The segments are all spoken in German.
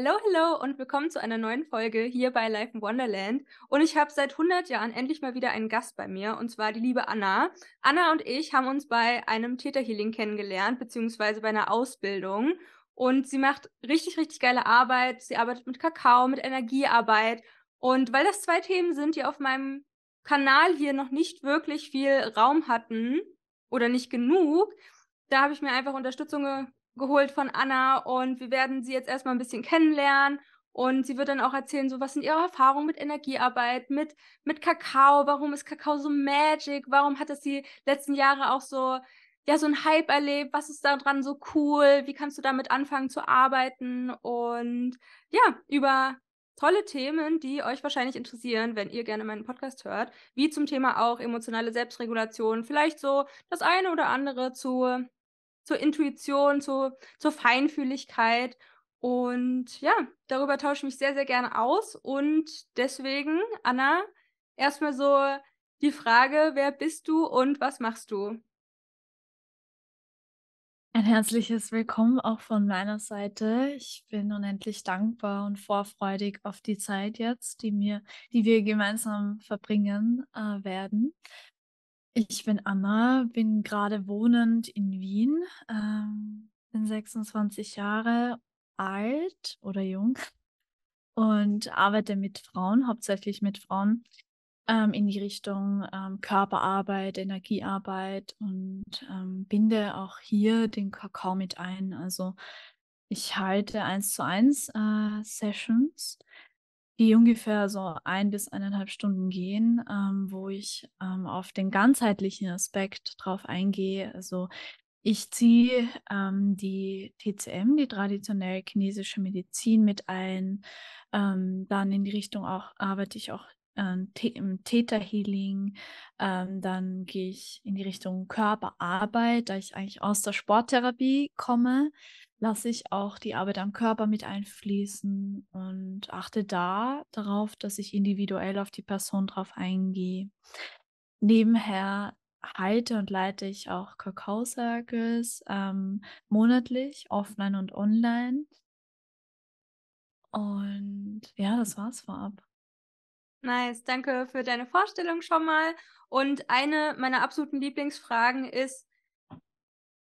Hallo, hallo und willkommen zu einer neuen Folge hier bei Life in Wonderland. Und ich habe seit 100 Jahren endlich mal wieder einen Gast bei mir, und zwar die liebe Anna. Anna und ich haben uns bei einem Täterhealing kennengelernt, beziehungsweise bei einer Ausbildung. Und sie macht richtig, richtig geile Arbeit. Sie arbeitet mit Kakao, mit Energiearbeit. Und weil das zwei Themen sind, die auf meinem Kanal hier noch nicht wirklich viel Raum hatten oder nicht genug, da habe ich mir einfach Unterstützung geholt von Anna und wir werden sie jetzt erstmal ein bisschen kennenlernen und sie wird dann auch erzählen, so was sind ihre Erfahrungen mit Energiearbeit, mit, mit Kakao, warum ist Kakao so magic, warum hat es die letzten Jahre auch so, ja, so ein Hype erlebt, was ist daran so cool, wie kannst du damit anfangen zu arbeiten und ja, über tolle Themen, die euch wahrscheinlich interessieren, wenn ihr gerne meinen Podcast hört, wie zum Thema auch emotionale Selbstregulation, vielleicht so das eine oder andere zu zur Intuition, zu, zur Feinfühligkeit. Und ja, darüber tausche ich mich sehr, sehr gerne aus. Und deswegen, Anna, erstmal so die Frage, wer bist du und was machst du? Ein herzliches Willkommen auch von meiner Seite. Ich bin unendlich dankbar und vorfreudig auf die Zeit jetzt, die, mir, die wir gemeinsam verbringen äh, werden. Ich bin Anna, bin gerade wohnend in Wien, ähm, bin 26 Jahre alt oder jung und arbeite mit Frauen, hauptsächlich mit Frauen, ähm, in die Richtung ähm, Körperarbeit, Energiearbeit und ähm, binde auch hier den Kakao mit ein. Also ich halte eins zu eins äh, Sessions die ungefähr so ein bis eineinhalb Stunden gehen, ähm, wo ich ähm, auf den ganzheitlichen Aspekt drauf eingehe. Also ich ziehe ähm, die TCM, die traditionelle chinesische Medizin, mit ein. Ähm, dann in die Richtung auch arbeite ich auch ähm, im Theta Healing. Ähm, dann gehe ich in die Richtung Körperarbeit, da ich eigentlich aus der Sporttherapie komme lasse ich auch die Arbeit am Körper mit einfließen und achte da darauf, dass ich individuell auf die Person drauf eingehe. Nebenher halte und leite ich auch Kakao-Circles ähm, monatlich, offline und online. Und ja, das war's vorab. Nice, danke für deine Vorstellung schon mal. Und eine meiner absoluten Lieblingsfragen ist,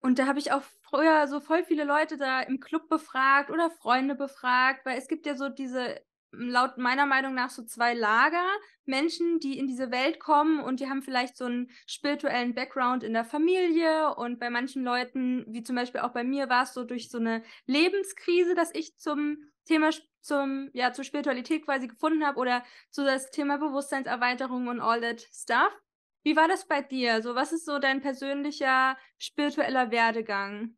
und da habe ich auch früher so voll viele Leute da im Club befragt oder Freunde befragt, weil es gibt ja so diese hm, laut meiner Meinung nach so zwei Lager. Menschen, die in diese Welt kommen und die haben vielleicht so einen spirituellen Background in der Familie und bei manchen Leuten, wie zum Beispiel auch bei mir, war es so durch so eine Lebenskrise, dass ich zum Thema zum ja zur Spiritualität quasi gefunden habe oder zu das Thema Bewusstseinserweiterung und all that stuff. Wie war das bei dir? So was ist so dein persönlicher spiritueller Werdegang?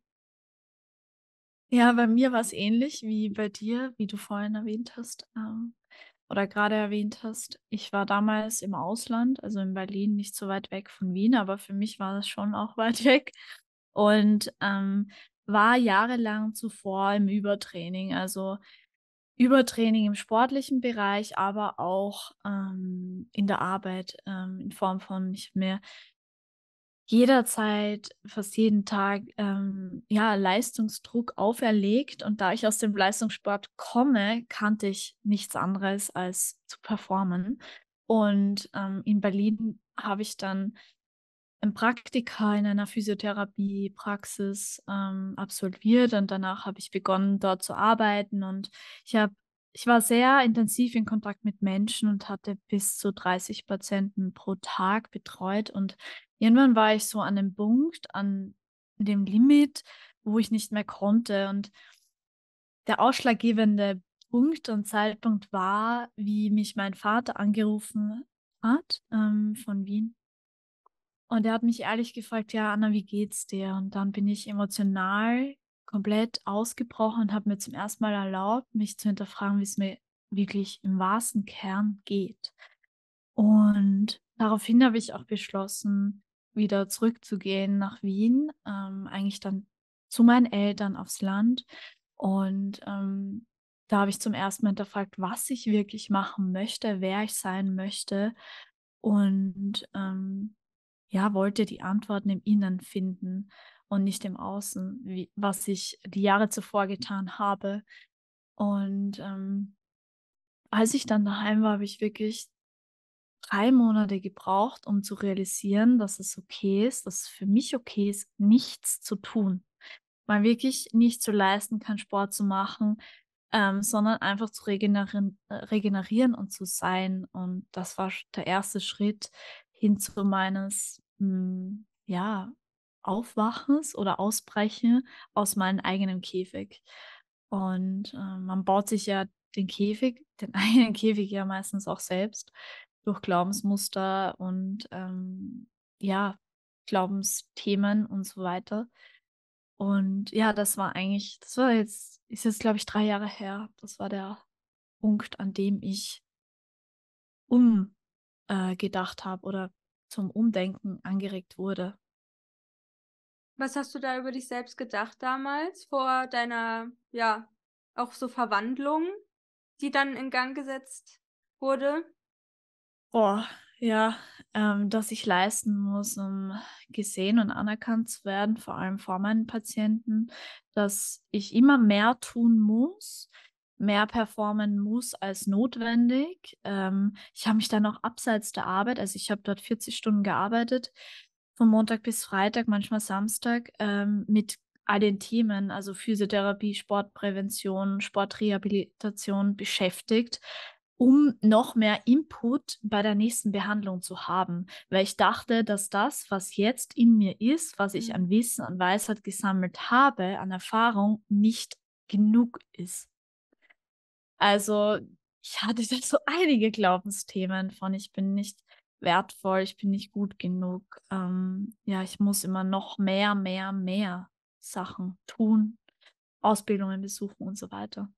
Ja, bei mir war es ähnlich wie bei dir, wie du vorhin erwähnt hast ähm, oder gerade erwähnt hast. Ich war damals im Ausland, also in Berlin, nicht so weit weg von Wien, aber für mich war das schon auch weit weg. Und ähm, war jahrelang zuvor im Übertraining, also Übertraining im sportlichen Bereich, aber auch ähm, in der Arbeit ähm, in Form von, ich habe mir jederzeit, fast jeden Tag, ähm, ja, Leistungsdruck auferlegt. Und da ich aus dem Leistungssport komme, kannte ich nichts anderes als zu performen. Und ähm, in Berlin habe ich dann ein Praktika in einer Physiotherapiepraxis ähm, absolviert und danach habe ich begonnen, dort zu arbeiten und ich habe ich war sehr intensiv in Kontakt mit Menschen und hatte bis zu 30 Patienten pro Tag betreut. Und irgendwann war ich so an dem Punkt, an dem Limit, wo ich nicht mehr konnte. Und der ausschlaggebende Punkt und Zeitpunkt war, wie mich mein Vater angerufen hat ähm, von Wien. Und er hat mich ehrlich gefragt, ja, Anna, wie geht's dir? Und dann bin ich emotional komplett ausgebrochen und habe mir zum ersten Mal erlaubt, mich zu hinterfragen, wie es mir wirklich im wahrsten Kern geht. Und daraufhin habe ich auch beschlossen, wieder zurückzugehen nach Wien, ähm, eigentlich dann zu meinen Eltern aufs Land. Und ähm, da habe ich zum ersten Mal hinterfragt, was ich wirklich machen möchte, wer ich sein möchte. Und ähm, ja, wollte die Antworten im Innern finden und nicht im Außen, wie, was ich die Jahre zuvor mhm. getan habe. Und ähm, als ich dann daheim war, habe ich wirklich drei Monate gebraucht, um zu realisieren, dass es okay ist, dass es für mich okay ist, nichts zu tun. Mal wirklich nicht zu leisten, keinen Sport zu machen, ähm, sondern einfach zu regenerieren, äh, regenerieren und zu sein. Und das war der erste Schritt hin zu meines, mh, hm, ja, Aufwachens oder Ausbrechen aus meinem eigenen Käfig. Und äh, man baut sich ja den Käfig, den eigenen Käfig ja meistens auch selbst durch Glaubensmuster und ähm, ja, Glaubensthemen und so weiter. Und ja, das war eigentlich, das war jetzt, ist jetzt, glaube ich, drei Jahre her. Das war der Punkt, an dem ich umgedacht äh, habe oder zum Umdenken angeregt wurde. Was hast du da über dich selbst gedacht damals vor deiner, ja, auch so Verwandlung, die dann in Gang gesetzt wurde? Oh, ja, ähm, dass ich leisten muss, um gesehen und anerkannt zu werden, vor allem vor meinen Patienten, dass ich immer mehr tun muss, mehr performen muss als notwendig. Ähm, ich habe mich dann auch abseits der Arbeit, also ich habe dort 40 Stunden gearbeitet, von Montag bis Freitag, manchmal Samstag, ähm, mit all den Themen, also Physiotherapie, Sportprävention, Sportrehabilitation beschäftigt, um noch mehr Input bei der nächsten Behandlung zu haben. Weil ich dachte, dass das, was jetzt in mir ist, was ich mhm. an Wissen, an Weisheit gesammelt habe, an Erfahrung, nicht genug ist. Also ich hatte da so einige Glaubensthemen von, ich bin nicht wertvoll, ich bin nicht gut genug. Ähm, ja, ich muss immer noch mehr, mehr, mehr Sachen tun, Ausbildungen besuchen und so weiter.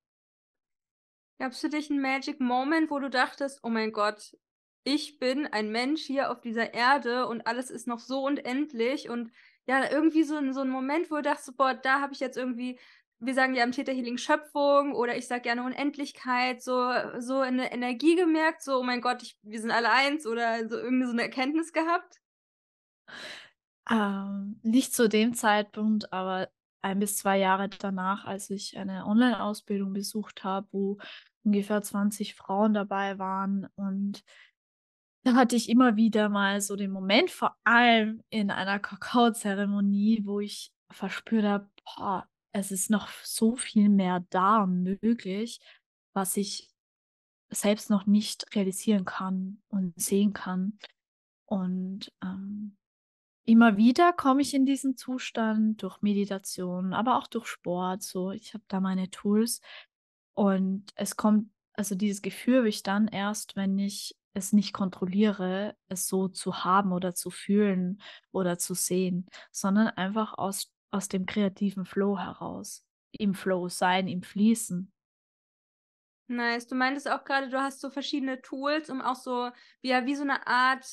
Gab es für dich einen Magic Moment, wo du dachtest, oh mein Gott, ich bin ein Mensch hier auf dieser Erde und alles ist noch so unendlich und ja, irgendwie so, so ein Moment, wo du dachtest, boah, da habe ich jetzt irgendwie wir sagen ja im Theta Healing Schöpfung oder ich sage gerne Unendlichkeit, so, so eine Energie gemerkt, so, oh mein Gott, ich, wir sind alle eins oder so irgendwie so eine Erkenntnis gehabt? Ähm, nicht zu dem Zeitpunkt, aber ein bis zwei Jahre danach, als ich eine Online-Ausbildung besucht habe, wo ungefähr 20 Frauen dabei waren und da hatte ich immer wieder mal so den Moment, vor allem in einer Kakaozeremonie, wo ich verspürt habe, boah, es ist noch so viel mehr da möglich, was ich selbst noch nicht realisieren kann und sehen kann. Und ähm, immer wieder komme ich in diesen Zustand durch Meditation, aber auch durch Sport. So, ich habe da meine Tools. Und es kommt, also dieses Gefühl habe ich dann erst, wenn ich es nicht kontrolliere, es so zu haben oder zu fühlen oder zu sehen, sondern einfach aus aus dem kreativen Flow heraus. Im Flow sein, im Fließen. Nice. Du meintest auch gerade, du hast so verschiedene Tools, um auch so, ja, wie so eine Art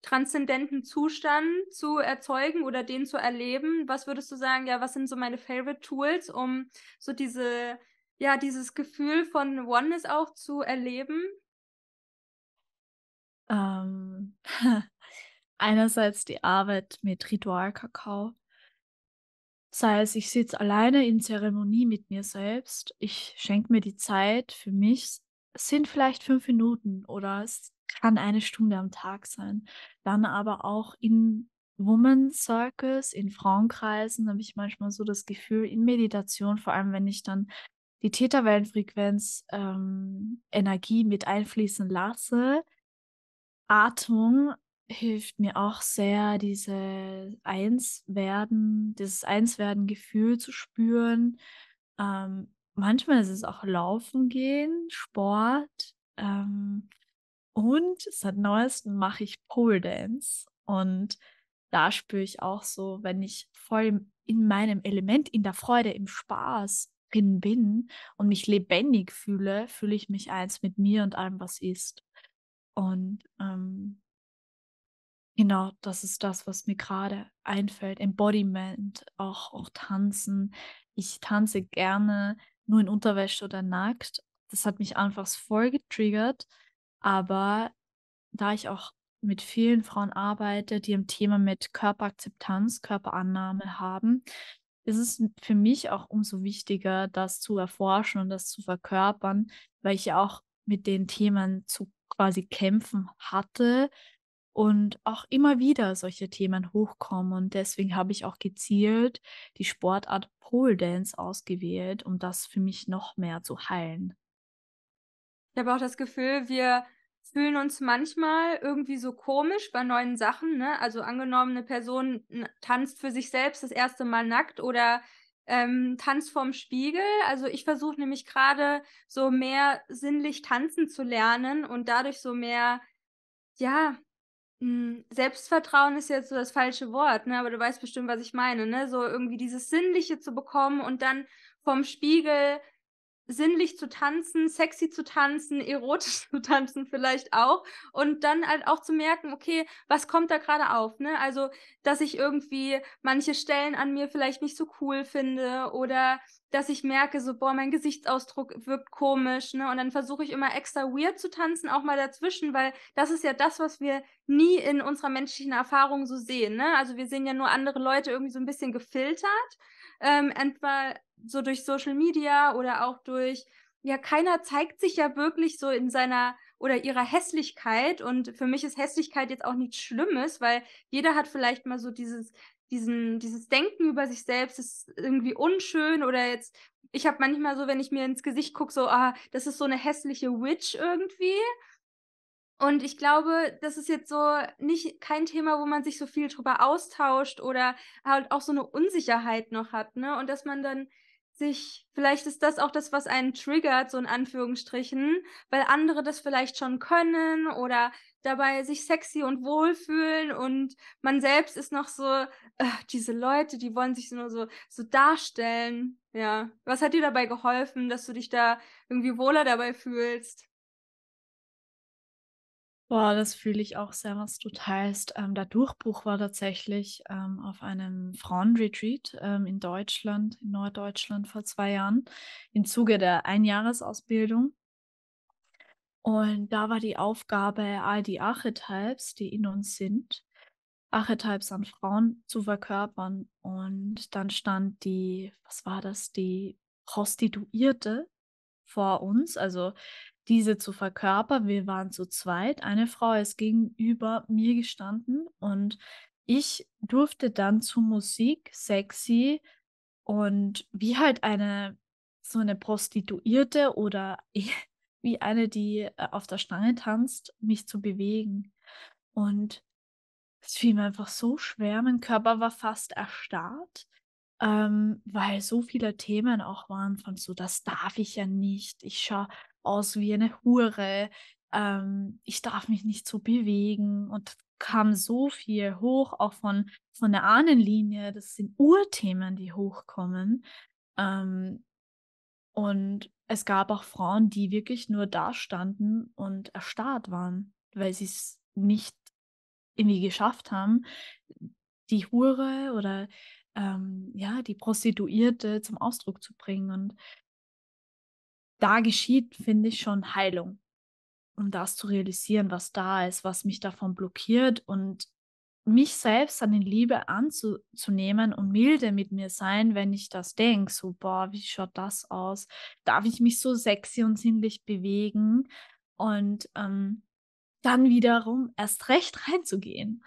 transzendenten Zustand zu erzeugen oder den zu erleben. Was würdest du sagen, ja, was sind so meine favorite Tools, um so diese, ja, dieses Gefühl von Oneness auch zu erleben? Ähm, einerseits die Arbeit mit Ritual-Kakao. Sei es, ich sitze alleine in Zeremonie mit mir selbst, ich schenke mir die Zeit für mich, es sind vielleicht fünf Minuten oder es kann eine Stunde am Tag sein. Dann aber auch in Woman Circles, in Frauenkreisen habe ich manchmal so das Gefühl, in Meditation, vor allem wenn ich dann die Täterwellenfrequenz ähm, Energie mit einfließen lasse, Atmung, hilft mir auch sehr, diese Einswerden, dieses Einswerden-Gefühl zu spüren. Ähm, manchmal ist es auch Laufen gehen, Sport. Ähm, und seit neuestem mache ich Pole Dance. Und da spüre ich auch so, wenn ich voll in meinem Element, in der Freude, im Spaß drin bin und mich lebendig fühle, fühle ich mich eins mit mir und allem, was ist. Und ähm, Genau, das ist das, was mir gerade einfällt. Embodiment, auch, auch tanzen. Ich tanze gerne nur in Unterwäsche oder nackt. Das hat mich einfach voll getriggert, aber da ich auch mit vielen Frauen arbeite, die im Thema mit Körperakzeptanz, Körperannahme haben, ist es für mich auch umso wichtiger, das zu erforschen und das zu verkörpern, weil ich ja auch mit den Themen zu quasi kämpfen hatte und auch immer wieder solche Themen hochkommen. Und deswegen habe ich auch gezielt die Sportart Pole Dance ausgewählt, um das für mich noch mehr zu heilen. Ich habe auch das Gefühl, wir fühlen uns manchmal irgendwie so komisch bei neuen Sachen. Ne? Also angenommen, eine Person tanzt für sich selbst das erste Mal nackt oder ähm, Tanz vorm Spiegel. Also ich versuche nämlich gerade so mehr sinnlich tanzen zu lernen und dadurch so mehr, ja, hm, Selbstvertrauen ist jetzt so das falsche Wort, ne? aber du weißt bestimmt, was ich meine. Ne? So irgendwie dieses Sinnliche zu bekommen und dann vom Spiegel sinnlich zu tanzen, sexy zu tanzen, erotisch zu tanzen vielleicht auch und dann halt auch zu merken, okay, was kommt da gerade auf, ne? Also, dass ich irgendwie manche Stellen an mir vielleicht nicht so cool finde oder dass ich merke, so, boah, mein Gesichtsausdruck wirkt komisch, ne? Und dann versuche ich immer extra weird zu tanzen, auch mal dazwischen, weil das ist ja das, was wir nie in unserer menschlichen Erfahrung so sehen, ne? Also wir sehen ja nur andere Leute irgendwie so ein bisschen gefiltert, ähm, entweder so durch Social Media oder auch durch, ja, keiner zeigt sich ja wirklich so in seiner oder ihrer Hässlichkeit. Und für mich ist Hässlichkeit jetzt auch nichts Schlimmes, weil jeder hat vielleicht mal so dieses, diesen, dieses Denken über sich selbst, ist irgendwie unschön oder jetzt, ich habe manchmal so, wenn ich mir ins Gesicht gucke, so, ah, das ist so eine hässliche Witch irgendwie. Und ich glaube, das ist jetzt so nicht kein Thema, wo man sich so viel drüber austauscht oder halt auch so eine Unsicherheit noch hat, ne? Und dass man dann sich, vielleicht ist das auch das, was einen triggert, so in Anführungsstrichen, weil andere das vielleicht schon können oder dabei sich sexy und wohlfühlen und man selbst ist noch so, äh, diese Leute, die wollen sich nur so, so darstellen. Ja. Was hat dir dabei geholfen, dass du dich da irgendwie wohler dabei fühlst? Boah, das fühle ich auch sehr, was du teilst. Ähm, der Durchbruch war tatsächlich ähm, auf einem Frauenretreat ähm, in Deutschland, in Norddeutschland vor zwei Jahren, im Zuge der Einjahresausbildung. Und da war die Aufgabe, all die Archetypes, die in uns sind, Archetypes an Frauen zu verkörpern. Und dann stand die, was war das, die Prostituierte vor uns, also diese zu verkörpern. Wir waren zu zweit. Eine Frau ist gegenüber mir gestanden und ich durfte dann zu Musik, sexy und wie halt eine so eine Prostituierte oder wie eine, die äh, auf der Stange tanzt, mich zu bewegen. Und es fiel mir einfach so schwer. Mein Körper war fast erstarrt, ähm, weil so viele Themen auch waren von so, das darf ich ja nicht. Ich schaue aus wie eine Hure, ähm, ich darf mich nicht so bewegen und kam so viel hoch, auch von, von der Ahnenlinie. Das sind Urthemen, die hochkommen. Ähm, und es gab auch Frauen, die wirklich nur da standen und erstarrt waren, weil sie es nicht irgendwie geschafft haben, die Hure oder ähm, ja, die Prostituierte zum Ausdruck zu bringen. Und da geschieht, finde ich schon Heilung, um das zu realisieren, was da ist, was mich davon blockiert und mich selbst an die Liebe anzunehmen und milde mit mir sein, wenn ich das denke, so, boah, wie schaut das aus? Darf ich mich so sexy und sinnlich bewegen? Und ähm, dann wiederum erst recht reinzugehen.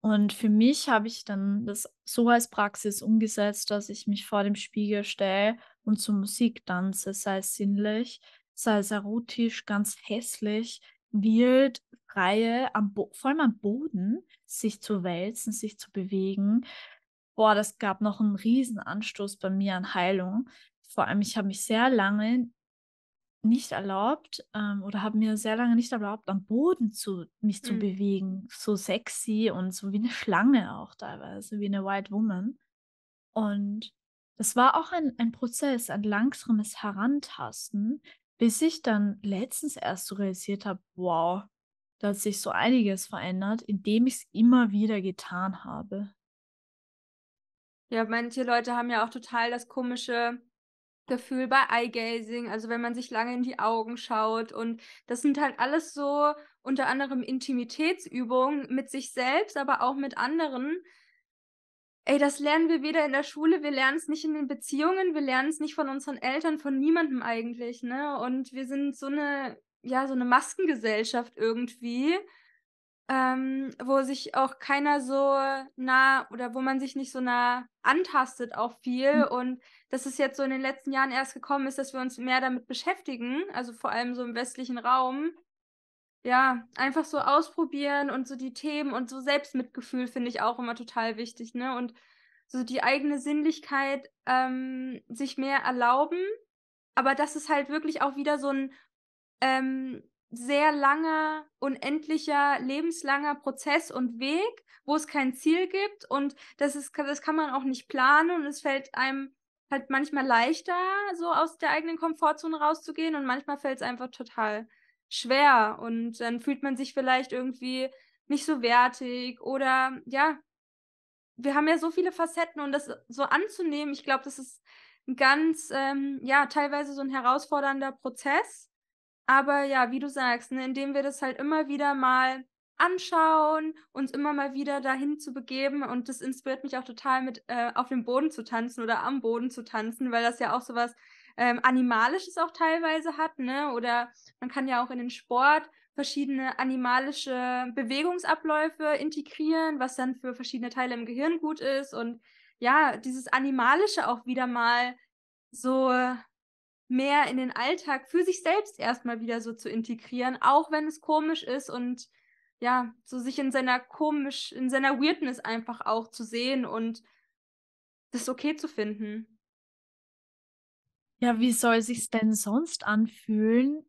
Und für mich habe ich dann das so als Praxis umgesetzt, dass ich mich vor dem Spiegel stelle und zur Musik tanze, sei es sinnlich, sei es erotisch, ganz hässlich, wild, freie, vor allem am Boden, sich zu wälzen, sich zu bewegen. Boah, das gab noch einen riesen Anstoß bei mir an Heilung. Vor allem, ich habe mich sehr lange nicht erlaubt ähm, oder habe mir sehr lange nicht erlaubt, am Boden zu mich mhm. zu bewegen, so sexy und so wie eine Schlange auch teilweise, wie eine White Woman. Und das war auch ein, ein Prozess, ein langsames Herantasten, bis ich dann letztens erst so realisiert habe, wow, da hat sich so einiges verändert, indem ich es immer wieder getan habe. Ja, manche Leute haben ja auch total das komische Gefühl bei Eye-Gazing, also wenn man sich lange in die Augen schaut. Und das sind halt alles so unter anderem Intimitätsübungen mit sich selbst, aber auch mit anderen, Ey, das lernen wir weder in der Schule, wir lernen es nicht in den Beziehungen, wir lernen es nicht von unseren Eltern, von niemandem eigentlich, ne? Und wir sind so eine, ja, so eine Maskengesellschaft irgendwie, ähm, wo sich auch keiner so nah oder wo man sich nicht so nah antastet auch viel. Mhm. Und dass es jetzt so in den letzten Jahren erst gekommen ist, dass wir uns mehr damit beschäftigen, also vor allem so im westlichen Raum ja, einfach so ausprobieren und so die Themen und so Selbstmitgefühl finde ich auch immer total wichtig, ne? Und so die eigene Sinnlichkeit ähm, sich mehr erlauben. Aber das ist halt wirklich auch wieder so ein ähm, sehr langer, unendlicher, lebenslanger Prozess und Weg, wo es kein Ziel gibt. Und das, ist, das kann man auch nicht planen und es fällt einem halt manchmal leichter, so aus der eigenen Komfortzone rauszugehen und manchmal fällt es einfach total schwer und dann fühlt man sich vielleicht irgendwie nicht so wertig oder ja, wir haben ja so viele Facetten und das so anzunehmen, ich glaube, das ist ein ganz, ähm, ja, teilweise so ein herausfordernder Prozess. Aber ja, wie du sagst, ne, indem wir das halt immer wieder mal anschauen, uns immer mal wieder dahin zu begeben und das inspiriert mich auch total mit äh, auf dem Boden zu tanzen oder am Boden zu tanzen, weil das ja auch sowas ähm, Animalisches auch teilweise hat, ne? Oder man kann ja auch in den Sport verschiedene animalische Bewegungsabläufe integrieren, was dann für verschiedene Teile im Gehirn gut ist und ja, dieses Animalische auch wieder mal so mehr in den Alltag für sich selbst erstmal wieder so zu integrieren, auch wenn es komisch ist und ja, so sich in seiner komisch, in seiner Weirdness einfach auch zu sehen und das okay zu finden. Ja, wie soll sich's denn sonst anfühlen,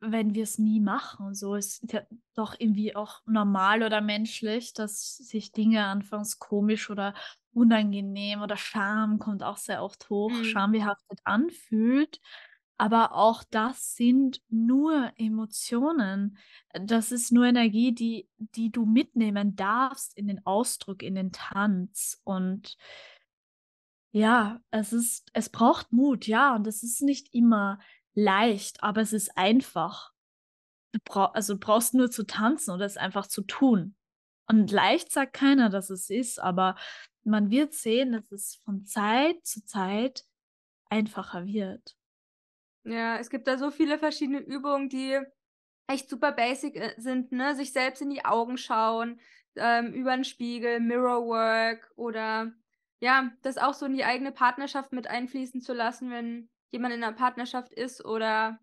wenn wir es nie machen? So ist ja doch irgendwie auch normal oder menschlich, dass sich Dinge anfangs komisch oder unangenehm oder Scham kommt auch sehr oft hoch, mhm. schambehaftet anfühlt. Aber auch das sind nur Emotionen. Das ist nur Energie, die, die du mitnehmen darfst in den Ausdruck, in den Tanz. Und ja, es ist, es braucht Mut, ja, und es ist nicht immer leicht, aber es ist einfach. Du brauch, also du brauchst nur zu tanzen oder es einfach zu tun. Und leicht sagt keiner, dass es ist, aber man wird sehen, dass es von Zeit zu Zeit einfacher wird. Ja, es gibt da so viele verschiedene Übungen, die echt super basic äh, sind, ne? Sich selbst in die Augen schauen, ähm, über den Spiegel, Mirrorwork oder ja, das auch so in die eigene Partnerschaft mit einfließen zu lassen, wenn jemand in einer Partnerschaft ist oder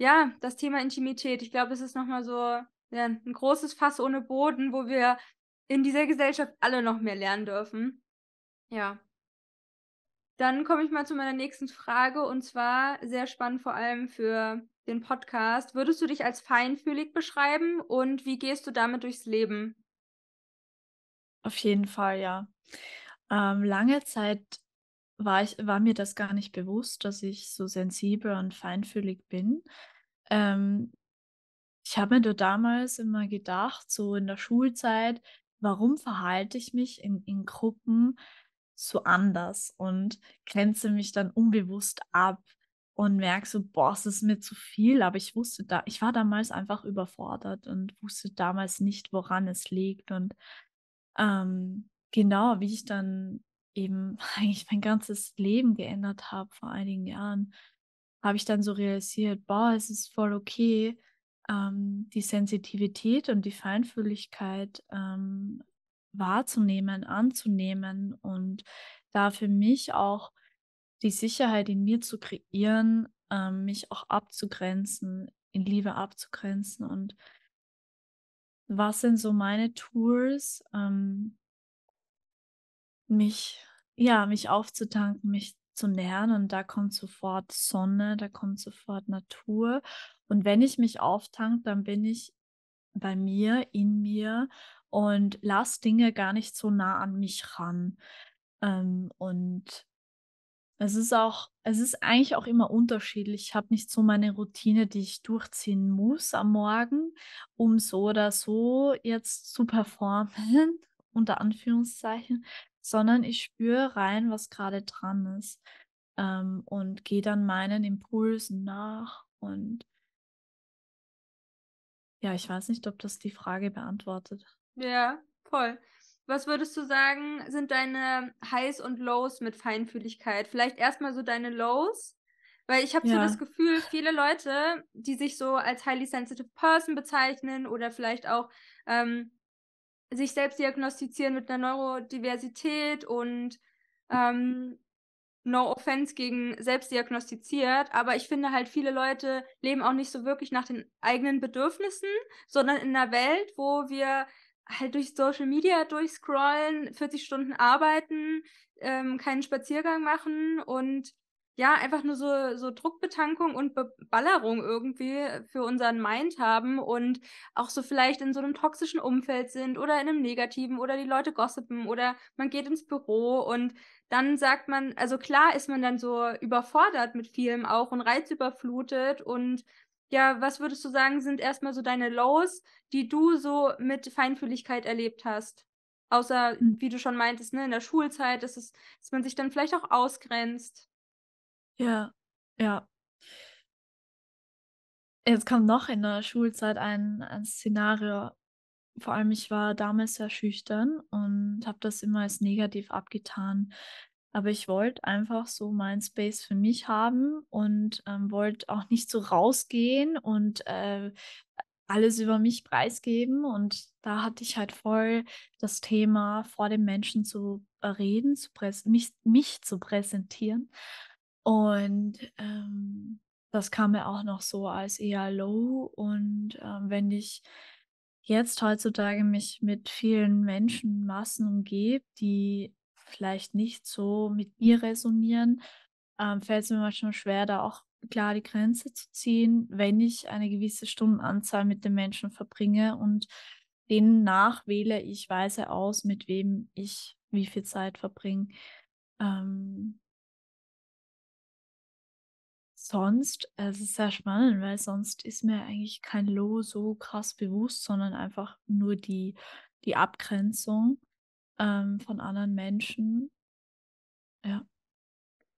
ja, das Thema Intimität. Ich glaube, es ist nochmal so ja, ein großes Fass ohne Boden, wo wir in dieser Gesellschaft alle noch mehr lernen dürfen. Ja. Dann komme ich mal zu meiner nächsten Frage und zwar sehr spannend vor allem für den Podcast. Würdest du dich als feinfühlig beschreiben und wie gehst du damit durchs Leben? Auf jeden Fall, ja. Ähm, lange Zeit war, ich, war mir das gar nicht bewusst, dass ich so sensibel und feinfühlig bin. Ähm, ich habe mir da damals immer gedacht, so in der Schulzeit, warum verhalte ich mich in, in Gruppen so anders und grenze mich dann unbewusst ab und merke so, boah, es ist mir zu viel, aber ich wusste da, ich war damals einfach überfordert und wusste damals nicht, woran es liegt und ähm, genau, wie ich dann eben eigentlich mein ganzes Leben geändert habe vor einigen Jahren, habe ich dann so realisiert, boah, es ist voll okay, ähm, die Sensitivität und die Feinfühligkeit ähm, wahrzunehmen, anzunehmen und da für mich auch die Sicherheit in mir zu kreieren, ähm, mich auch abzugrenzen, in Liebe abzugrenzen und was sind so meine Tools, ähm, mich, ja, mich aufzutanken, mich zu nähern. Und da kommt sofort Sonne, da kommt sofort Natur. Und wenn ich mich auftank, dann bin ich bei mir, in mir und lasse Dinge gar nicht so nah an mich ran. Ähm, und es ist auch, es ist eigentlich auch immer unterschiedlich. Ich habe nicht so meine Routine, die ich durchziehen muss am Morgen, um so oder so jetzt zu performen, unter Anführungszeichen, sondern ich spüre rein, was gerade dran ist ähm, und gehe dann meinen Impulsen nach und ja, ich weiß nicht, ob das die Frage beantwortet. Ja, voll. Was würdest du sagen, sind deine Highs und Lows mit Feinfühligkeit? Vielleicht erstmal so deine Lows, weil ich habe ja. so das Gefühl, viele Leute, die sich so als highly sensitive person bezeichnen oder vielleicht auch ähm, sich selbst diagnostizieren mit einer Neurodiversität und ähm, no offense gegen selbst diagnostiziert, aber ich finde halt, viele Leute leben auch nicht so wirklich nach den eigenen Bedürfnissen, sondern in einer Welt, wo wir halt durch Social Media durchscrollen, 40 Stunden arbeiten, ähm, keinen Spaziergang machen und ja, einfach nur so, so Druckbetankung und Beballerung irgendwie für unseren Mind haben und auch so vielleicht in so einem toxischen Umfeld sind oder in einem negativen oder die Leute gossipen oder man geht ins Büro und dann sagt man, also klar ist man dann so überfordert mit vielem auch und reizüberflutet und ja, was würdest du sagen, sind erstmal so deine Lows, die du so mit Feinfühligkeit erlebt hast? Außer, hm. wie du schon meintest, ne, in der Schulzeit, ist es, dass man sich dann vielleicht auch ausgrenzt. Ja, ja. Jetzt kam noch in der Schulzeit ein, ein Szenario. Vor allem, ich war damals sehr schüchtern und habe das immer als negativ abgetan. Aber ich wollte einfach so meinen Space für mich haben und ähm, wollte auch nicht so rausgehen und äh, alles über mich preisgeben. Und da hatte ich halt voll das Thema, vor dem Menschen zu äh, reden, zu mich, mich zu präsentieren. Und ähm, das kam mir auch noch so als eher low. Und ähm, wenn ich jetzt heutzutage mich mit vielen Menschen, Massen umgebe, die vielleicht nicht so mit mir resonieren, ähm, fällt es mir manchmal schwer, da auch klar die Grenze zu ziehen, wenn ich eine gewisse Stundenanzahl mit den Menschen verbringe und demnach wähle ich weise aus, mit wem ich wie viel Zeit verbringe. Ähm, sonst, äh, es ist sehr spannend, weil sonst ist mir eigentlich kein Low so krass bewusst, sondern einfach nur die, die Abgrenzung ähm, von anderen Menschen. Ja.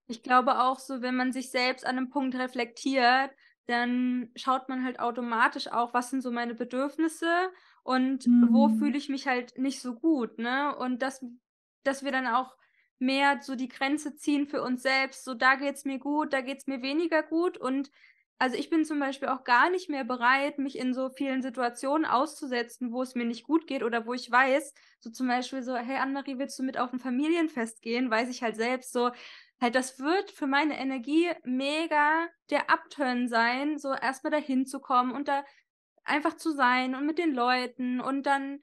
Ich glaube auch so, wenn man sich selbst an einem Punkt reflektiert, dann schaut man halt automatisch auch, was sind so meine Bedürfnisse und mhm. wo fühle ich mich halt nicht so gut, ne? Und dass, dass wir dann auch mehr so die Grenze ziehen für uns selbst. So, da geht es mir gut, da geht es mir weniger gut. Und also ich bin zum Beispiel auch gar nicht mehr bereit, mich in so vielen Situationen auszusetzen, wo es mir nicht gut geht oder wo ich weiß, so zum Beispiel so, hey Annemarie, willst du mit auf ein Familienfest gehen? Weiß ich halt selbst so, halt das wird für meine Energie mega der Abturn sein, so erstmal dahin zu kommen und da einfach zu sein und mit den Leuten und dann,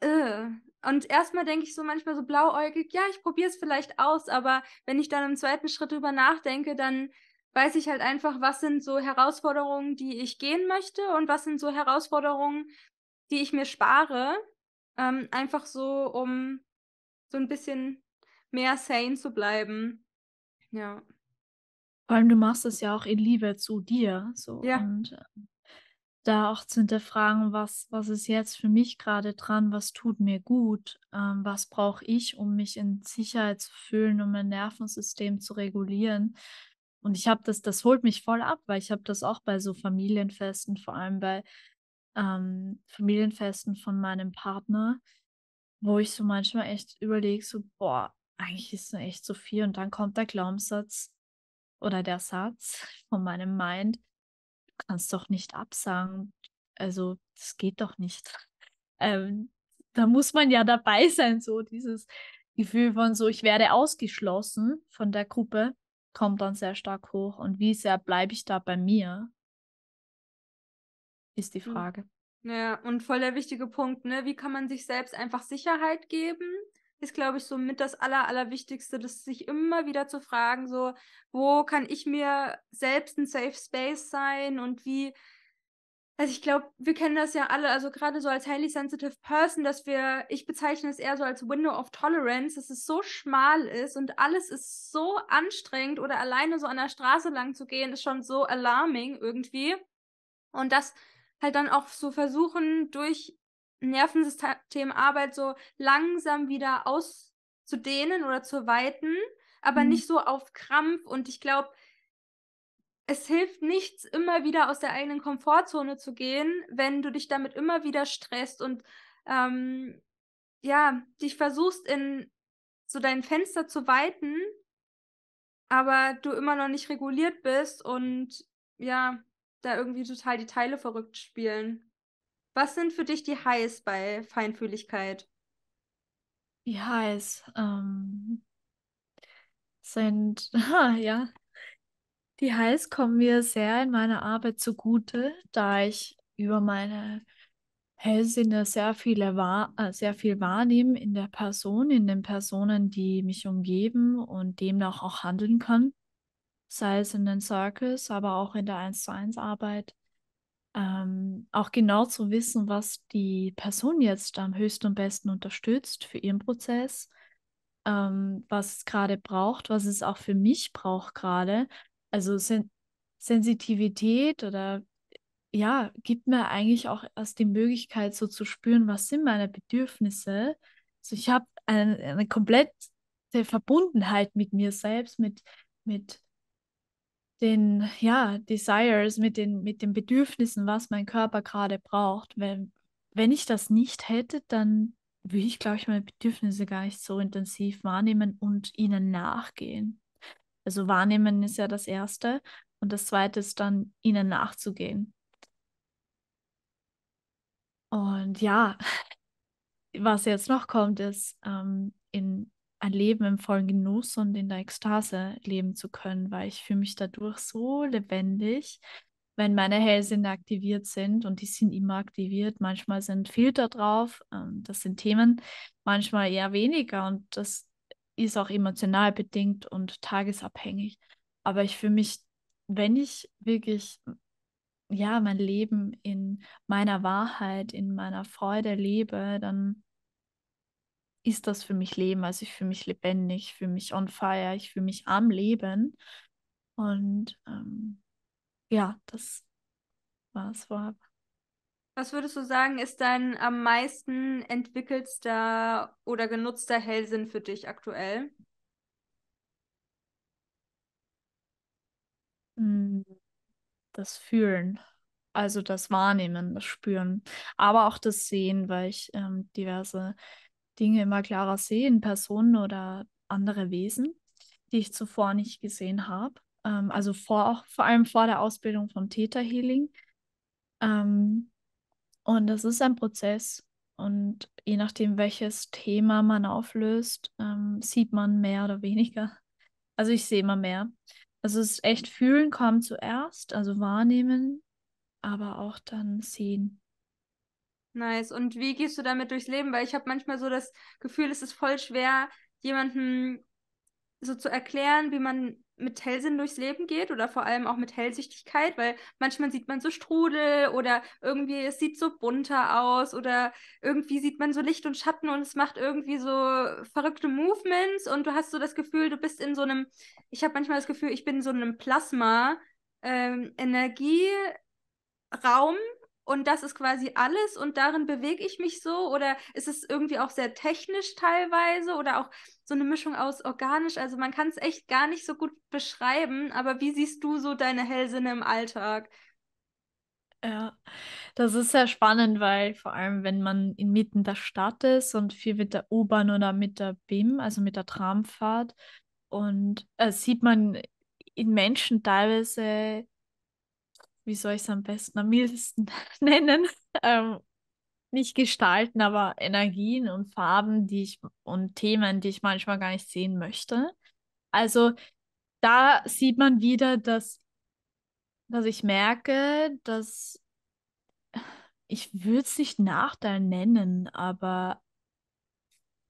äh, und erstmal denke ich so manchmal so blauäugig, ja, ich probiere es vielleicht aus, aber wenn ich dann im zweiten Schritt drüber nachdenke, dann weiß ich halt einfach, was sind so Herausforderungen, die ich gehen möchte und was sind so Herausforderungen, die ich mir spare. Ähm, einfach so, um so ein bisschen mehr sane zu bleiben. Ja. Vor allem, du machst es ja auch in Liebe zu dir. So. Ja. Und ähm, da auch zu hinterfragen, was, was ist jetzt für mich gerade dran, was tut mir gut, ähm, was brauche ich, um mich in Sicherheit zu fühlen, um mein Nervensystem zu regulieren. Und ich habe das, das holt mich voll ab, weil ich habe das auch bei so Familienfesten, vor allem bei ähm, Familienfesten von meinem Partner, wo ich so manchmal echt überlege, so, boah, eigentlich ist es echt so viel. Und dann kommt der Glaubenssatz oder der Satz von meinem Mind, du kannst doch nicht absagen. Also, das geht doch nicht. Ähm, da muss man ja dabei sein, so dieses Gefühl von so, ich werde ausgeschlossen von der Gruppe, kommt dann sehr stark hoch. Und wie sehr bleibe ich da bei mir? Ist die hm. Frage. Ja, und voll der wichtige Punkt, ne? Wie kann man sich selbst einfach Sicherheit geben? ist, glaube ich, so mit das Aller, Allerwichtigste, das sich immer wieder zu fragen, so, wo kann ich mir selbst ein Safe Space sein und wie, also ich glaube, wir kennen das ja alle, also gerade so als highly sensitive person, dass wir, ich bezeichne es eher so als Window of Tolerance, dass es so schmal ist und alles ist so anstrengend oder alleine so an der Straße lang zu gehen, ist schon so alarming irgendwie. Und das halt dann auch so versuchen, durch Nervensystemarbeit so langsam wieder auszudehnen oder zu weiten, aber mhm. nicht so auf Krampf. Und ich glaube, es hilft nichts, immer wieder aus der eigenen Komfortzone zu gehen, wenn du dich damit immer wieder stresst und ähm, ja, dich versuchst, in so dein Fenster zu weiten, aber du immer noch nicht reguliert bist und ja, da irgendwie total die Teile verrückt spielen. Was sind für dich die Highs bei Feinfühligkeit? Die Highs ähm, sind, ja, die Highs kommen mir sehr in meiner Arbeit zugute, da ich über meine Hellsinne sehr, viele wahr, äh, sehr viel wahrnehme in der Person, in den Personen, die mich umgeben und demnach auch handeln kann. Sei es in den Circles, aber auch in der 1 zu 1 Arbeit ähm, auch genau zu wissen, was die Person jetzt am höchsten und besten unterstützt für ihren Prozess, ähm, was es gerade braucht, was es auch für mich braucht gerade. Also Sen Sensitivität oder ja, gibt mir eigentlich auch erst die Möglichkeit, so zu spüren, was sind meine Bedürfnisse. Also ich habe eine, eine komplette Verbundenheit mit mir selbst, mit, mit den ja, Desires, mit den, mit den Bedürfnissen, was mein Körper gerade braucht. Wenn, wenn ich das nicht hätte, dann würde ich, glaube ich, meine Bedürfnisse gar nicht so intensiv wahrnehmen und ihnen nachgehen. Also wahrnehmen ist ja das Erste und das Zweite ist dann, ihnen nachzugehen. Und ja, was jetzt noch kommt, ist, ähm, mein Leben im vollen Genuss und in der Ekstase leben zu können, weil ich fühle mich dadurch so lebendig, wenn meine Hellsinne aktiviert sind und die sind immer aktiviert. Manchmal sind Filter drauf, ähm, das sind Themen, manchmal eher weniger und das ist auch emotional bedingt und tagesabhängig. Aber ich fühle mich, wenn ich wirklich ja mein Leben in meiner Wahrheit, in meiner Freude lebe, dann ist das für mich Leben. Also ich fühle mich lebendig, ich fühle mich on fire, ich fühle mich am Leben. Und ähm, ja, das war es vorab. Was würdest du sagen, ist dein am meisten entwickelster oder genutzter Hellsinn für dich aktuell? Hm, das Fühlen, also das Wahrnehmen, das Spüren, aber auch das Sehen, weil ich ähm, diverse Dinge immer klarer sehen, Personen oder andere Wesen, die ich zuvor nicht gesehen habe. Ähm, also vor, vor allem vor der Ausbildung vom Theta Healing. Ähm, und das ist ein Prozess. Und je nachdem, welches Thema man auflöst, ähm, sieht man mehr oder weniger. Also ich sehe immer mehr. Also es ist echt fühlen kommt zuerst, also wahrnehmen, aber auch dann sehen. Nice. Und wie gehst du damit durchs Leben? Weil ich habe manchmal so das Gefühl, es ist voll schwer, jemandem so zu erklären, wie man mit Hellsinn durchs Leben geht oder vor allem auch mit Hellsichtigkeit, weil manchmal sieht man so Strudel oder irgendwie es sieht so bunter aus oder irgendwie sieht man so Licht und Schatten und es macht irgendwie so verrückte Movements und du hast so das Gefühl, du bist in so einem, ich habe manchmal das Gefühl, ich bin in so einem Plasma ähm, Energieraum und das ist quasi alles und darin bewege ich mich so? Oder ist es irgendwie auch sehr technisch teilweise oder auch so eine Mischung aus organisch? Also man kann es echt gar nicht so gut beschreiben, aber wie siehst du so deine Hellsinne im Alltag? Ja, das ist sehr spannend, weil vor allem, wenn man inmitten der Stadt ist und viel mit der U-Bahn oder mit der BIM, also mit der Tramfahrt, und äh, sieht man in Menschen teilweise wie soll ich es am besten, am mildesten nennen, ähm, nicht gestalten, aber Energien und Farben, die ich und Themen, die ich manchmal gar nicht sehen möchte. Also da sieht man wieder, dass, dass ich merke, dass ich würde es nicht Nachteil nennen, aber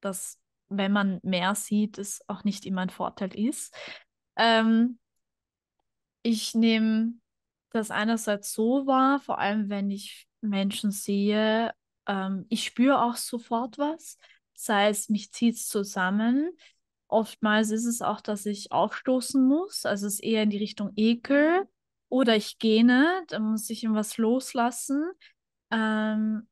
dass, wenn man mehr sieht, es auch nicht immer ein Vorteil ist. Ähm, ich nehme das einerseits so war, vor allem wenn ich Menschen sehe, ähm, ich spüre auch sofort was, sei es mich zieht es zusammen. Oftmals ist es auch, dass ich aufstoßen muss, also es ist eher in die Richtung Ekel oder ich gähne, dann muss ich irgendwas loslassen. Ähm,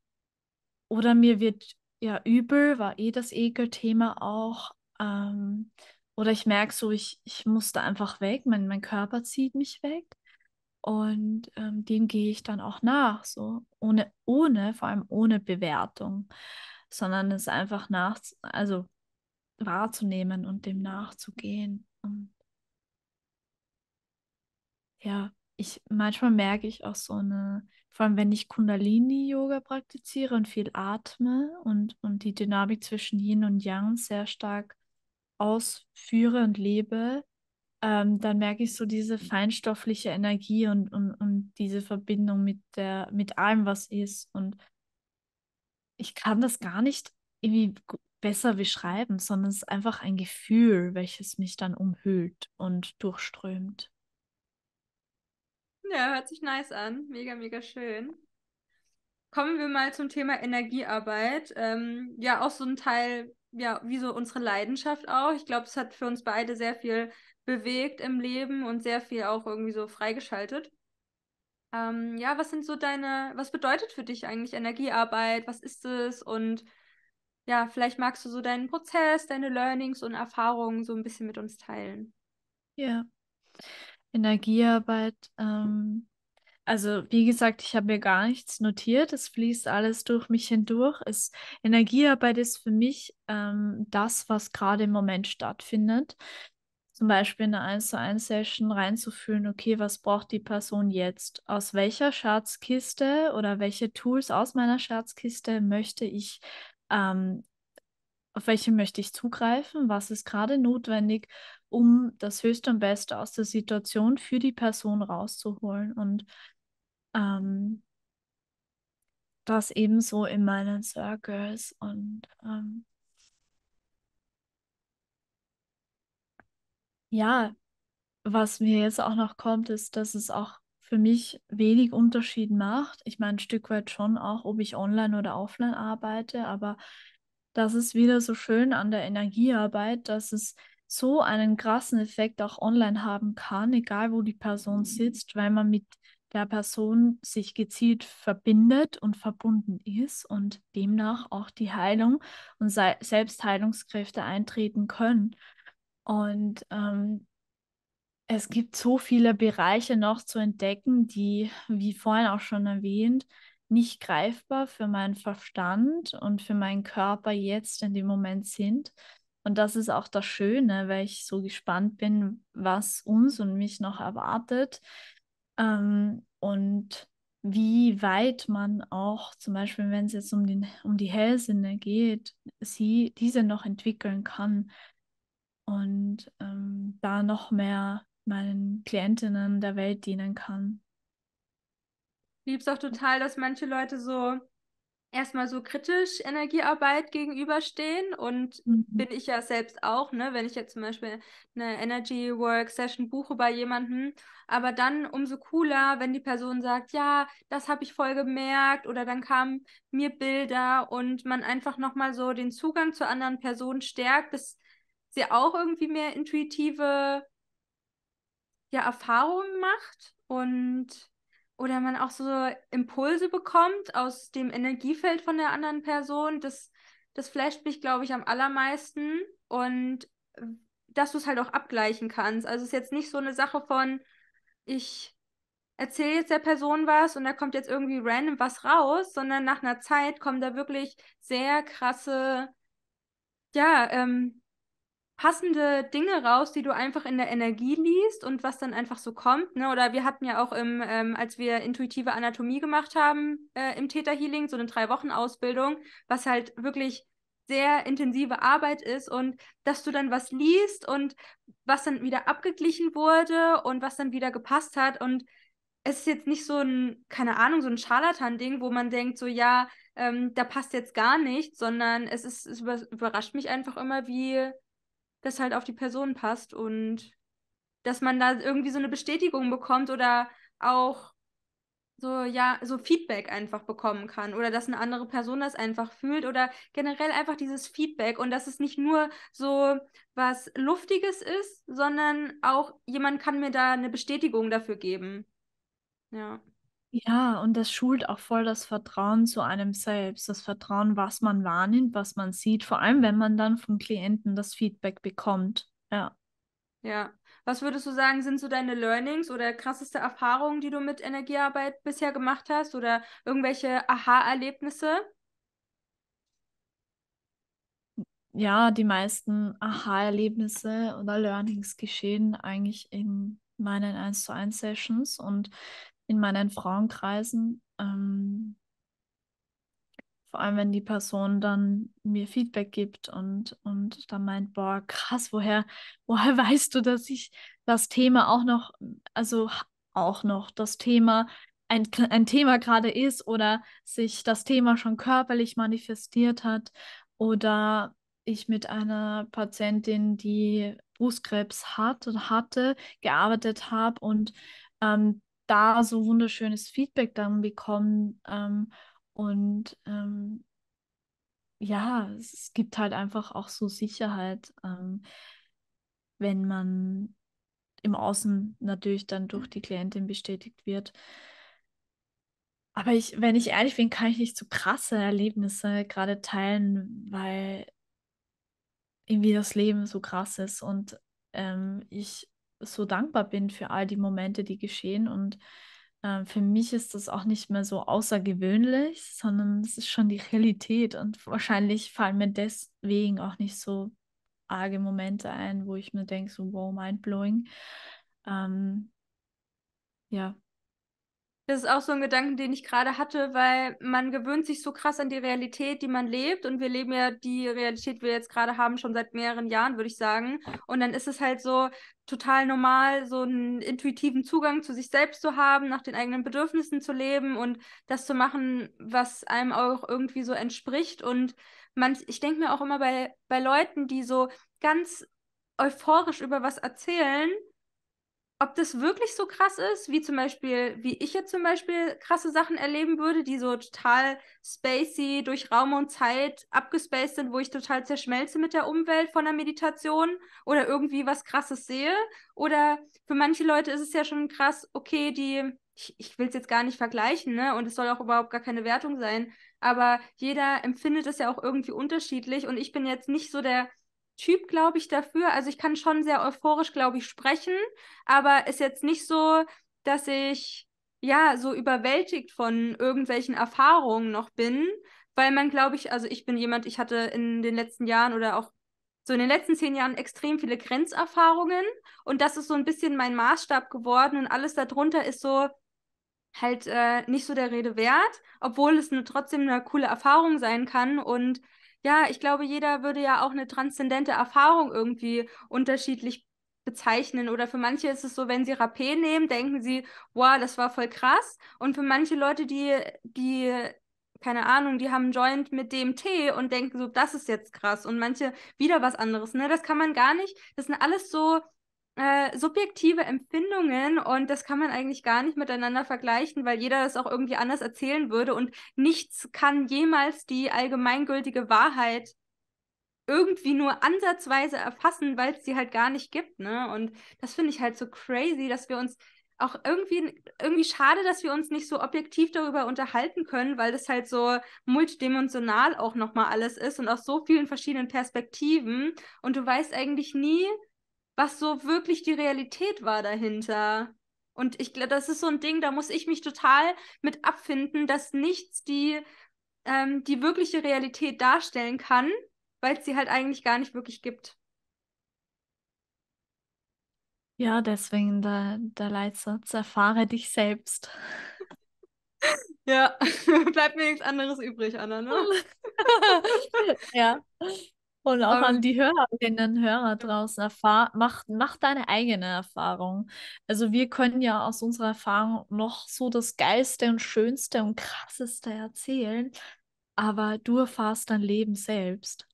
oder mir wird ja übel, war eh das Ekelthema auch. Ähm, oder ich merke so, ich, ich muss da einfach weg, mein, mein Körper zieht mich weg. Und ähm, dem gehe ich dann auch nach, so ohne, ohne, vor allem ohne Bewertung, sondern es einfach nach, also wahrzunehmen und dem nachzugehen. Und ja, ich manchmal merke ich auch so eine, vor allem wenn ich Kundalini-Yoga praktiziere und viel atme und, und die Dynamik zwischen Yin und Yang sehr stark ausführe und lebe, ähm, dann merke ich so diese feinstoffliche Energie und, und, und diese Verbindung mit der, mit allem, was ist. Und ich kann das gar nicht irgendwie besser beschreiben, sondern es ist einfach ein Gefühl, welches mich dann umhüllt und durchströmt. Ja, hört sich nice an. Mega, mega schön. Kommen wir mal zum Thema Energiearbeit. Ähm, ja, auch so ein Teil, ja, wie so unsere Leidenschaft auch. Ich glaube, es hat für uns beide sehr viel bewegt im Leben und sehr viel auch irgendwie so freigeschaltet. Ähm, ja, was sind so deine, was bedeutet für dich eigentlich Energiearbeit? Was ist es? Und ja, vielleicht magst du so deinen Prozess, deine Learnings und Erfahrungen so ein bisschen mit uns teilen. Ja. Energiearbeit, ähm, also wie gesagt, ich habe mir gar nichts notiert. Es fließt alles durch mich hindurch. Es, Energiearbeit ist für mich ähm, das, was gerade im Moment stattfindet zum Beispiel in eine 1 zu 1 Session reinzufühlen, okay, was braucht die Person jetzt? Aus welcher Schatzkiste oder welche Tools aus meiner Schatzkiste möchte ich, ähm, auf welche möchte ich zugreifen? Was ist gerade notwendig, um das Höchste und Beste aus der Situation für die Person rauszuholen? Und ähm, das ebenso in meinen Circles und ähm, Ja, was mir jetzt auch noch kommt, ist, dass es auch für mich wenig Unterschied macht. Ich meine, ein Stück weit schon auch, ob ich online oder offline arbeite, aber das ist wieder so schön an der Energiearbeit, dass es so einen krassen Effekt auch online haben kann, egal wo die Person sitzt, weil man mit der Person sich gezielt verbindet und verbunden ist und demnach auch die Heilung und Selbstheilungskräfte eintreten können. Und ähm, es gibt so viele Bereiche noch zu entdecken, die, wie vorhin auch schon erwähnt, nicht greifbar für meinen Verstand und für meinen Körper jetzt in dem Moment sind. Und das ist auch das Schöne, weil ich so gespannt bin, was uns und mich noch erwartet ähm, und wie weit man auch, zum Beispiel wenn es jetzt um, den, um die Hellsinne geht, sie diese noch entwickeln kann und ähm, da noch mehr meinen Klientinnen der Welt dienen kann. Lieb's auch total, dass manche Leute so erstmal so kritisch Energiearbeit gegenüberstehen und mhm. bin ich ja selbst auch, ne, wenn ich jetzt zum Beispiel eine Energy Work Session buche bei jemandem, aber dann umso cooler, wenn die Person sagt, ja, das habe ich voll gemerkt oder dann kamen mir Bilder und man einfach nochmal so den Zugang zur anderen Person stärkt, das sie auch irgendwie mehr intuitive ja, Erfahrungen macht und oder man auch so Impulse bekommt aus dem Energiefeld von der anderen Person, das, das flasht mich, glaube ich, am allermeisten. Und äh, dass du es halt auch abgleichen kannst. Also es ist jetzt nicht so eine Sache von, ich erzähle jetzt der Person was und da kommt jetzt irgendwie random was raus, sondern nach einer Zeit kommen da wirklich sehr krasse, ja, ähm, passende Dinge raus, die du einfach in der Energie liest und was dann einfach so kommt. Ne? Oder wir hatten ja auch, im, ähm, als wir intuitive Anatomie gemacht haben äh, im Theta Healing, so eine Drei-Wochen-Ausbildung, was halt wirklich sehr intensive Arbeit ist und dass du dann was liest und was dann wieder abgeglichen wurde und was dann wieder gepasst hat. Und es ist jetzt nicht so ein, keine Ahnung, so ein Scharlatan-Ding, wo man denkt, so ja, ähm, da passt jetzt gar nichts, sondern es ist, es überrascht mich einfach immer, wie das halt auf die Person passt und dass man da irgendwie so eine Bestätigung bekommt oder auch so, ja, so Feedback einfach bekommen kann oder dass eine andere Person das einfach fühlt oder generell einfach dieses Feedback und dass es nicht nur so was Luftiges ist, sondern auch jemand kann mir da eine Bestätigung dafür geben. Ja. Ja, und das schult auch voll das Vertrauen zu einem selbst, das Vertrauen, was man wahrnimmt, was man sieht, vor allem wenn man dann vom Klienten das Feedback bekommt. Ja. Ja. Was würdest du sagen, sind so deine Learnings oder krasseste Erfahrungen, die du mit Energiearbeit bisher gemacht hast oder irgendwelche Aha-Erlebnisse? Ja, die meisten Aha-Erlebnisse oder Learnings geschehen eigentlich in meinen 1 zu 1 Sessions und in meinen Frauenkreisen. Ähm, vor allem, wenn die Person dann mir Feedback gibt und, und dann meint, boah, krass, woher, woher weißt du, dass ich das Thema auch noch, also auch noch das Thema, ein, ein Thema gerade ist oder sich das Thema schon körperlich manifestiert hat oder ich mit einer Patientin, die Brustkrebs hat und hatte, gearbeitet habe und ähm, da so wunderschönes Feedback dann bekommen. Ähm, und ähm, ja, es gibt halt einfach auch so Sicherheit, ähm, wenn man im Außen natürlich dann durch die Klientin bestätigt wird. Aber ich, wenn ich ehrlich bin, kann ich nicht so krasse Erlebnisse gerade teilen, weil irgendwie das Leben so krass ist und ähm, ich so dankbar bin für all die Momente, die geschehen. Und äh, für mich ist das auch nicht mehr so außergewöhnlich, sondern es ist schon die Realität. Und wahrscheinlich fallen mir deswegen auch nicht so arge Momente ein, wo ich mir denke, so wow, mind blowing. Ähm, ja, das ist auch so ein Gedanken, den ich gerade hatte, weil man gewöhnt sich so krass an die Realität, die man lebt. Und wir leben ja die Realität, die wir jetzt gerade haben, schon seit mehreren Jahren, würde ich sagen. Und dann ist es halt so total normal, so einen intuitiven Zugang zu sich selbst zu haben, nach den eigenen Bedürfnissen zu leben und das zu machen, was einem auch irgendwie so entspricht. Und man, ich denke mir auch immer bei, bei Leuten, die so ganz euphorisch über was erzählen, ob das wirklich so krass ist, wie zum Beispiel, wie ich jetzt zum Beispiel krasse Sachen erleben würde, die so total spacey durch Raum und Zeit abgespaced sind, wo ich total zerschmelze mit der Umwelt von der Meditation oder irgendwie was krasses sehe. Oder für manche Leute ist es ja schon krass, okay, die, ich, ich will es jetzt gar nicht vergleichen, ne? Und es soll auch überhaupt gar keine Wertung sein. Aber jeder empfindet es ja auch irgendwie unterschiedlich und ich bin jetzt nicht so der Typ, glaube ich, dafür. Also ich kann schon sehr euphorisch, glaube ich, sprechen, aber ist jetzt nicht so, dass ich ja so überwältigt von irgendwelchen Erfahrungen noch bin, weil man, glaube ich, also ich bin jemand, ich hatte in den letzten Jahren oder auch so in den letzten zehn Jahren extrem viele Grenzerfahrungen und das ist so ein bisschen mein Maßstab geworden und alles darunter ist so halt äh, nicht so der Rede wert, obwohl es eine, trotzdem eine coole Erfahrung sein kann und ja, ich glaube, jeder würde ja auch eine transzendente Erfahrung irgendwie unterschiedlich bezeichnen. Oder für manche ist es so, wenn sie Rapé nehmen, denken sie, wow, das war voll krass. Und für manche Leute, die, die, keine Ahnung, die haben einen Joint mit DMT und denken so, das ist jetzt krass. Und manche wieder was anderes. Ne? Das kann man gar nicht. Das sind alles so äh, subjektive Empfindungen und das kann man eigentlich gar nicht miteinander vergleichen, weil jeder das auch irgendwie anders erzählen würde und nichts kann jemals die allgemeingültige Wahrheit irgendwie nur ansatzweise erfassen, weil es sie halt gar nicht gibt, ne? Und das finde ich halt so crazy, dass wir uns auch irgendwie, irgendwie schade, dass wir uns nicht so objektiv darüber unterhalten können, weil das halt so multidimensional auch nochmal alles ist und aus so vielen verschiedenen Perspektiven. Und du weißt eigentlich nie, was so wirklich die Realität war dahinter. Und ich glaube, das ist so ein Ding, da muss ich mich total mit abfinden, dass nichts die, ähm, die wirkliche Realität darstellen kann, weil es sie halt eigentlich gar nicht wirklich gibt. Ja, deswegen der, der Leitsatz, erfahre dich selbst. Ja, bleibt mir nichts anderes übrig, Anna. Ne? ja. Und auch um, an ähm, die Hörerinnen, Hörer draußen, erfahr mach, mach deine eigene Erfahrung. Also wir können ja aus unserer Erfahrung noch so das Geilste und Schönste und Krasseste erzählen, aber du erfahrst dein Leben selbst.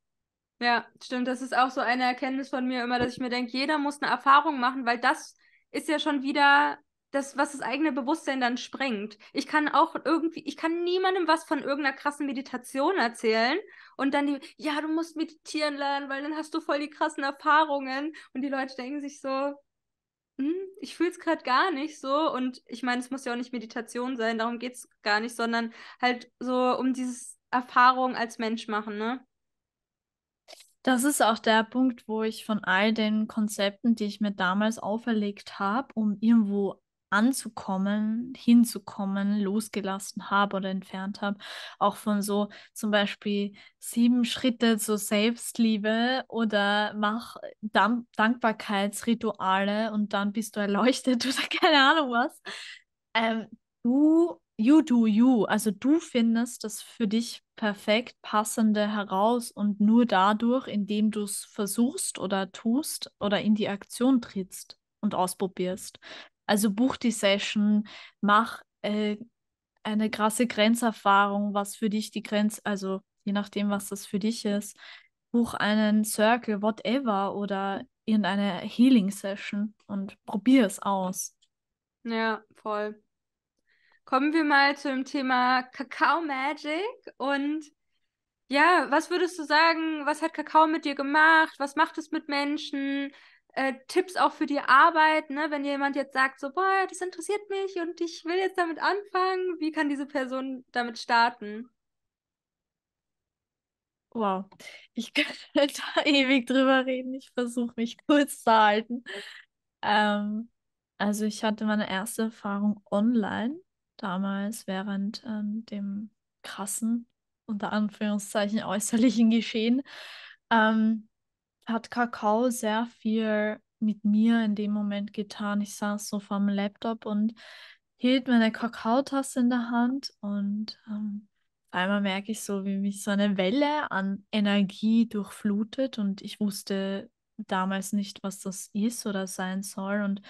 Ja, stimmt. Das ist auch so eine Erkenntnis von mir immer, dass ich mir denke, jeder muss eine Erfahrung machen, weil das ist ja schon wieder das, was das eigene Bewusstsein dann sprengt. Ich kann auch irgendwie, ich kann niemandem was von irgendeiner krassen Meditation erzählen und dann die, ja, du musst meditieren lernen, weil dann hast du voll die krassen Erfahrungen und die Leute denken sich so, hm, ich fühle es gerade gar nicht so und ich meine, es muss ja auch nicht Meditation sein, darum geht es gar nicht, sondern halt so um dieses Erfahrung als Mensch machen, ne? Das ist auch der Punkt, wo ich von all den Konzepten, die ich mir damals auferlegt habe, um irgendwo anzukommen, hinzukommen, losgelassen habe oder entfernt habe. Auch von so zum Beispiel sieben Schritte zur Selbstliebe oder mach Dank Dankbarkeitsrituale und dann bist du erleuchtet oder keine Ahnung was. Ähm, du, you do you. Also du findest das für dich perfekt passende heraus und nur dadurch, indem du es versuchst oder tust oder in die Aktion trittst und ausprobierst. Also buch die Session, mach äh, eine krasse Grenzerfahrung, was für dich die Grenze, also je nachdem, was das für dich ist. Buch einen Circle, whatever, oder irgendeine Healing Session und probier es aus. Ja, voll. Kommen wir mal zum Thema Kakao Magic und ja, was würdest du sagen, was hat Kakao mit dir gemacht? Was macht es mit Menschen? Äh, Tipps auch für die Arbeit, ne? wenn jemand jetzt sagt, so, boah, das interessiert mich und ich will jetzt damit anfangen, wie kann diese Person damit starten? Wow, ich könnte da ewig drüber reden. Ich versuche mich kurz zu halten. Ähm, also ich hatte meine erste Erfahrung online damals während ähm, dem krassen, unter Anführungszeichen, äußerlichen Geschehen. Ähm, hat Kakao sehr viel mit mir in dem Moment getan. Ich saß so vorm Laptop und hielt meine Kakaotasse in der Hand und ähm, einmal merke ich so, wie mich so eine Welle an Energie durchflutet und ich wusste damals nicht, was das ist oder sein soll und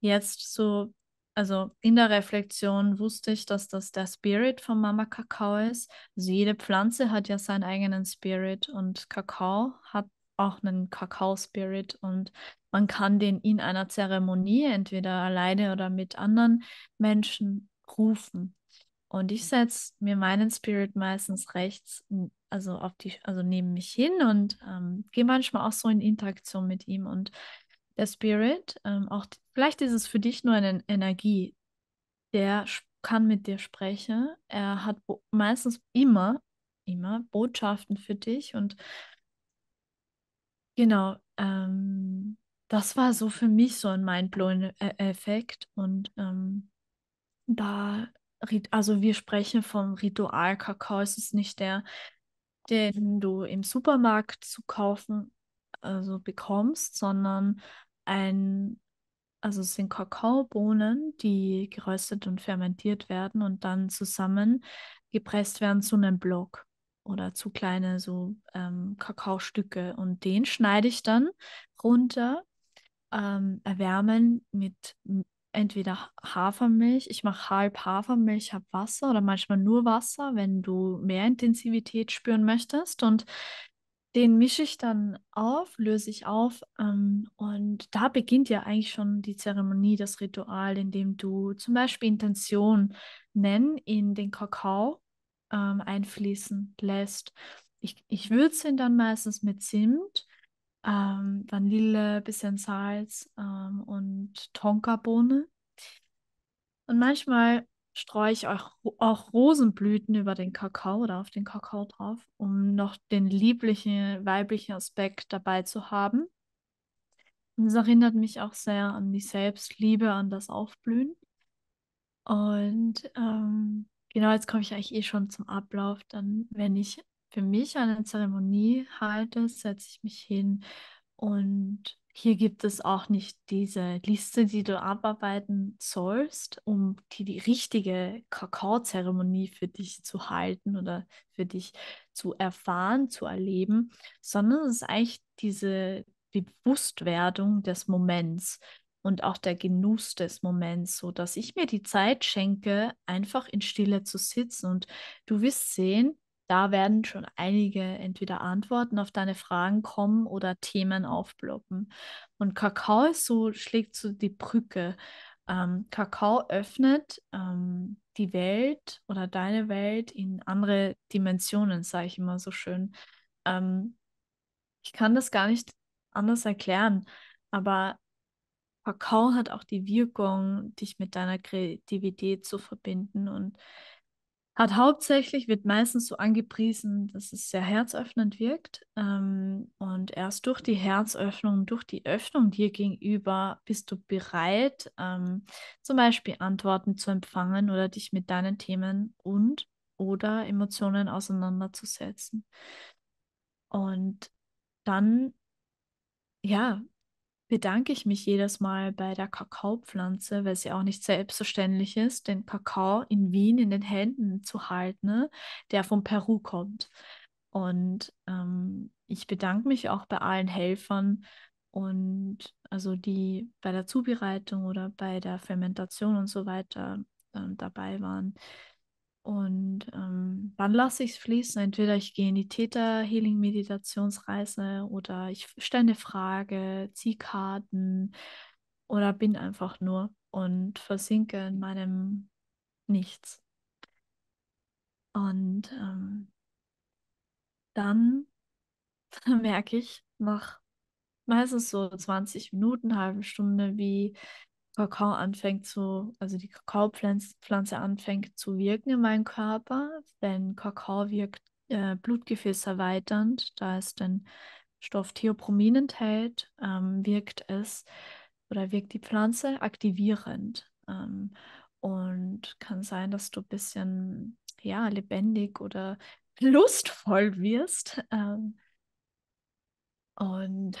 jetzt so, also in der Reflexion wusste ich, dass das der Spirit von Mama Kakao ist. Also jede Pflanze hat ja seinen eigenen Spirit und Kakao hat auch einen Kakao-Spirit und man kann den in einer Zeremonie entweder alleine oder mit anderen Menschen rufen. Und ich setze mir meinen Spirit meistens rechts, also auf die, also neben mich hin und ähm, gehe manchmal auch so in Interaktion mit ihm. Und der Spirit, ähm, auch vielleicht ist es für dich nur eine Energie, der kann mit dir sprechen. Er hat meistens immer, immer Botschaften für dich und Genau, ähm, das war so für mich so ein Mindblown-Effekt. Äh, und ähm, da, also wir sprechen vom Ritual-Kakao. Es ist nicht der, den du im Supermarkt zu kaufen also bekommst, sondern ein, also es sind Kakaobohnen, die geröstet und fermentiert werden und dann zusammen gepresst werden zu einem Block oder zu kleine so ähm, Kakaostücke und den schneide ich dann runter, ähm, erwärmen mit entweder Hafermilch, ich mache halb Hafermilch, habe Wasser oder manchmal nur Wasser, wenn du mehr Intensivität spüren möchtest und den mische ich dann auf, löse ich auf ähm, und da beginnt ja eigentlich schon die Zeremonie, das Ritual, indem du zum Beispiel Intention nennen in den Kakao ähm, einfließen lässt. Ich, ich würze ihn dann meistens mit Zimt, ähm, Vanille, bisschen Salz ähm, und Tonkabohne. Und manchmal streue ich auch, auch Rosenblüten über den Kakao oder auf den Kakao drauf, um noch den lieblichen weiblichen Aspekt dabei zu haben. Und es erinnert mich auch sehr an die Selbstliebe, an das Aufblühen. Und ähm, Genau, jetzt komme ich eigentlich eh schon zum Ablauf. Dann, wenn ich für mich eine Zeremonie halte, setze ich mich hin und hier gibt es auch nicht diese Liste, die du abarbeiten sollst, um die, die richtige Kakaozeremonie für dich zu halten oder für dich zu erfahren, zu erleben, sondern es ist eigentlich diese Bewusstwerdung des Moments und auch der Genuss des Moments, so dass ich mir die Zeit schenke, einfach in Stille zu sitzen. Und du wirst sehen, da werden schon einige entweder Antworten auf deine Fragen kommen oder Themen aufploppen. Und Kakao ist so, schlägt so die Brücke. Ähm, Kakao öffnet ähm, die Welt oder deine Welt in andere Dimensionen, sage ich immer so schön. Ähm, ich kann das gar nicht anders erklären, aber Kakao hat auch die Wirkung, dich mit deiner Kreativität zu verbinden und hat hauptsächlich, wird meistens so angepriesen, dass es sehr herzöffnend wirkt. Ähm, und erst durch die Herzöffnung, durch die Öffnung dir gegenüber, bist du bereit, ähm, zum Beispiel Antworten zu empfangen oder dich mit deinen Themen und oder Emotionen auseinanderzusetzen. Und dann, ja, bedanke ich mich jedes Mal bei der Kakaopflanze, weil es ja auch nicht selbstverständlich ist, den Kakao in Wien in den Händen zu halten, ne, der von Peru kommt. Und ähm, ich bedanke mich auch bei allen Helfern und also die bei der Zubereitung oder bei der Fermentation und so weiter äh, dabei waren. Und ähm, dann lasse ich es fließen. Entweder ich gehe in die Täter-Healing-Meditationsreise oder ich stelle eine Frage, ziehe Karten oder bin einfach nur und versinke in meinem Nichts. Und ähm, dann merke ich nach meistens so 20 Minuten, halbe Stunde, wie Kakao anfängt zu, also die Kakaopflanze anfängt zu wirken in meinem Körper, denn Kakao wirkt äh, erweiternd, da es den Stoff Theobromin enthält, ähm, wirkt es oder wirkt die Pflanze aktivierend ähm, und kann sein, dass du ein bisschen ja, lebendig oder lustvoll wirst. Ähm, und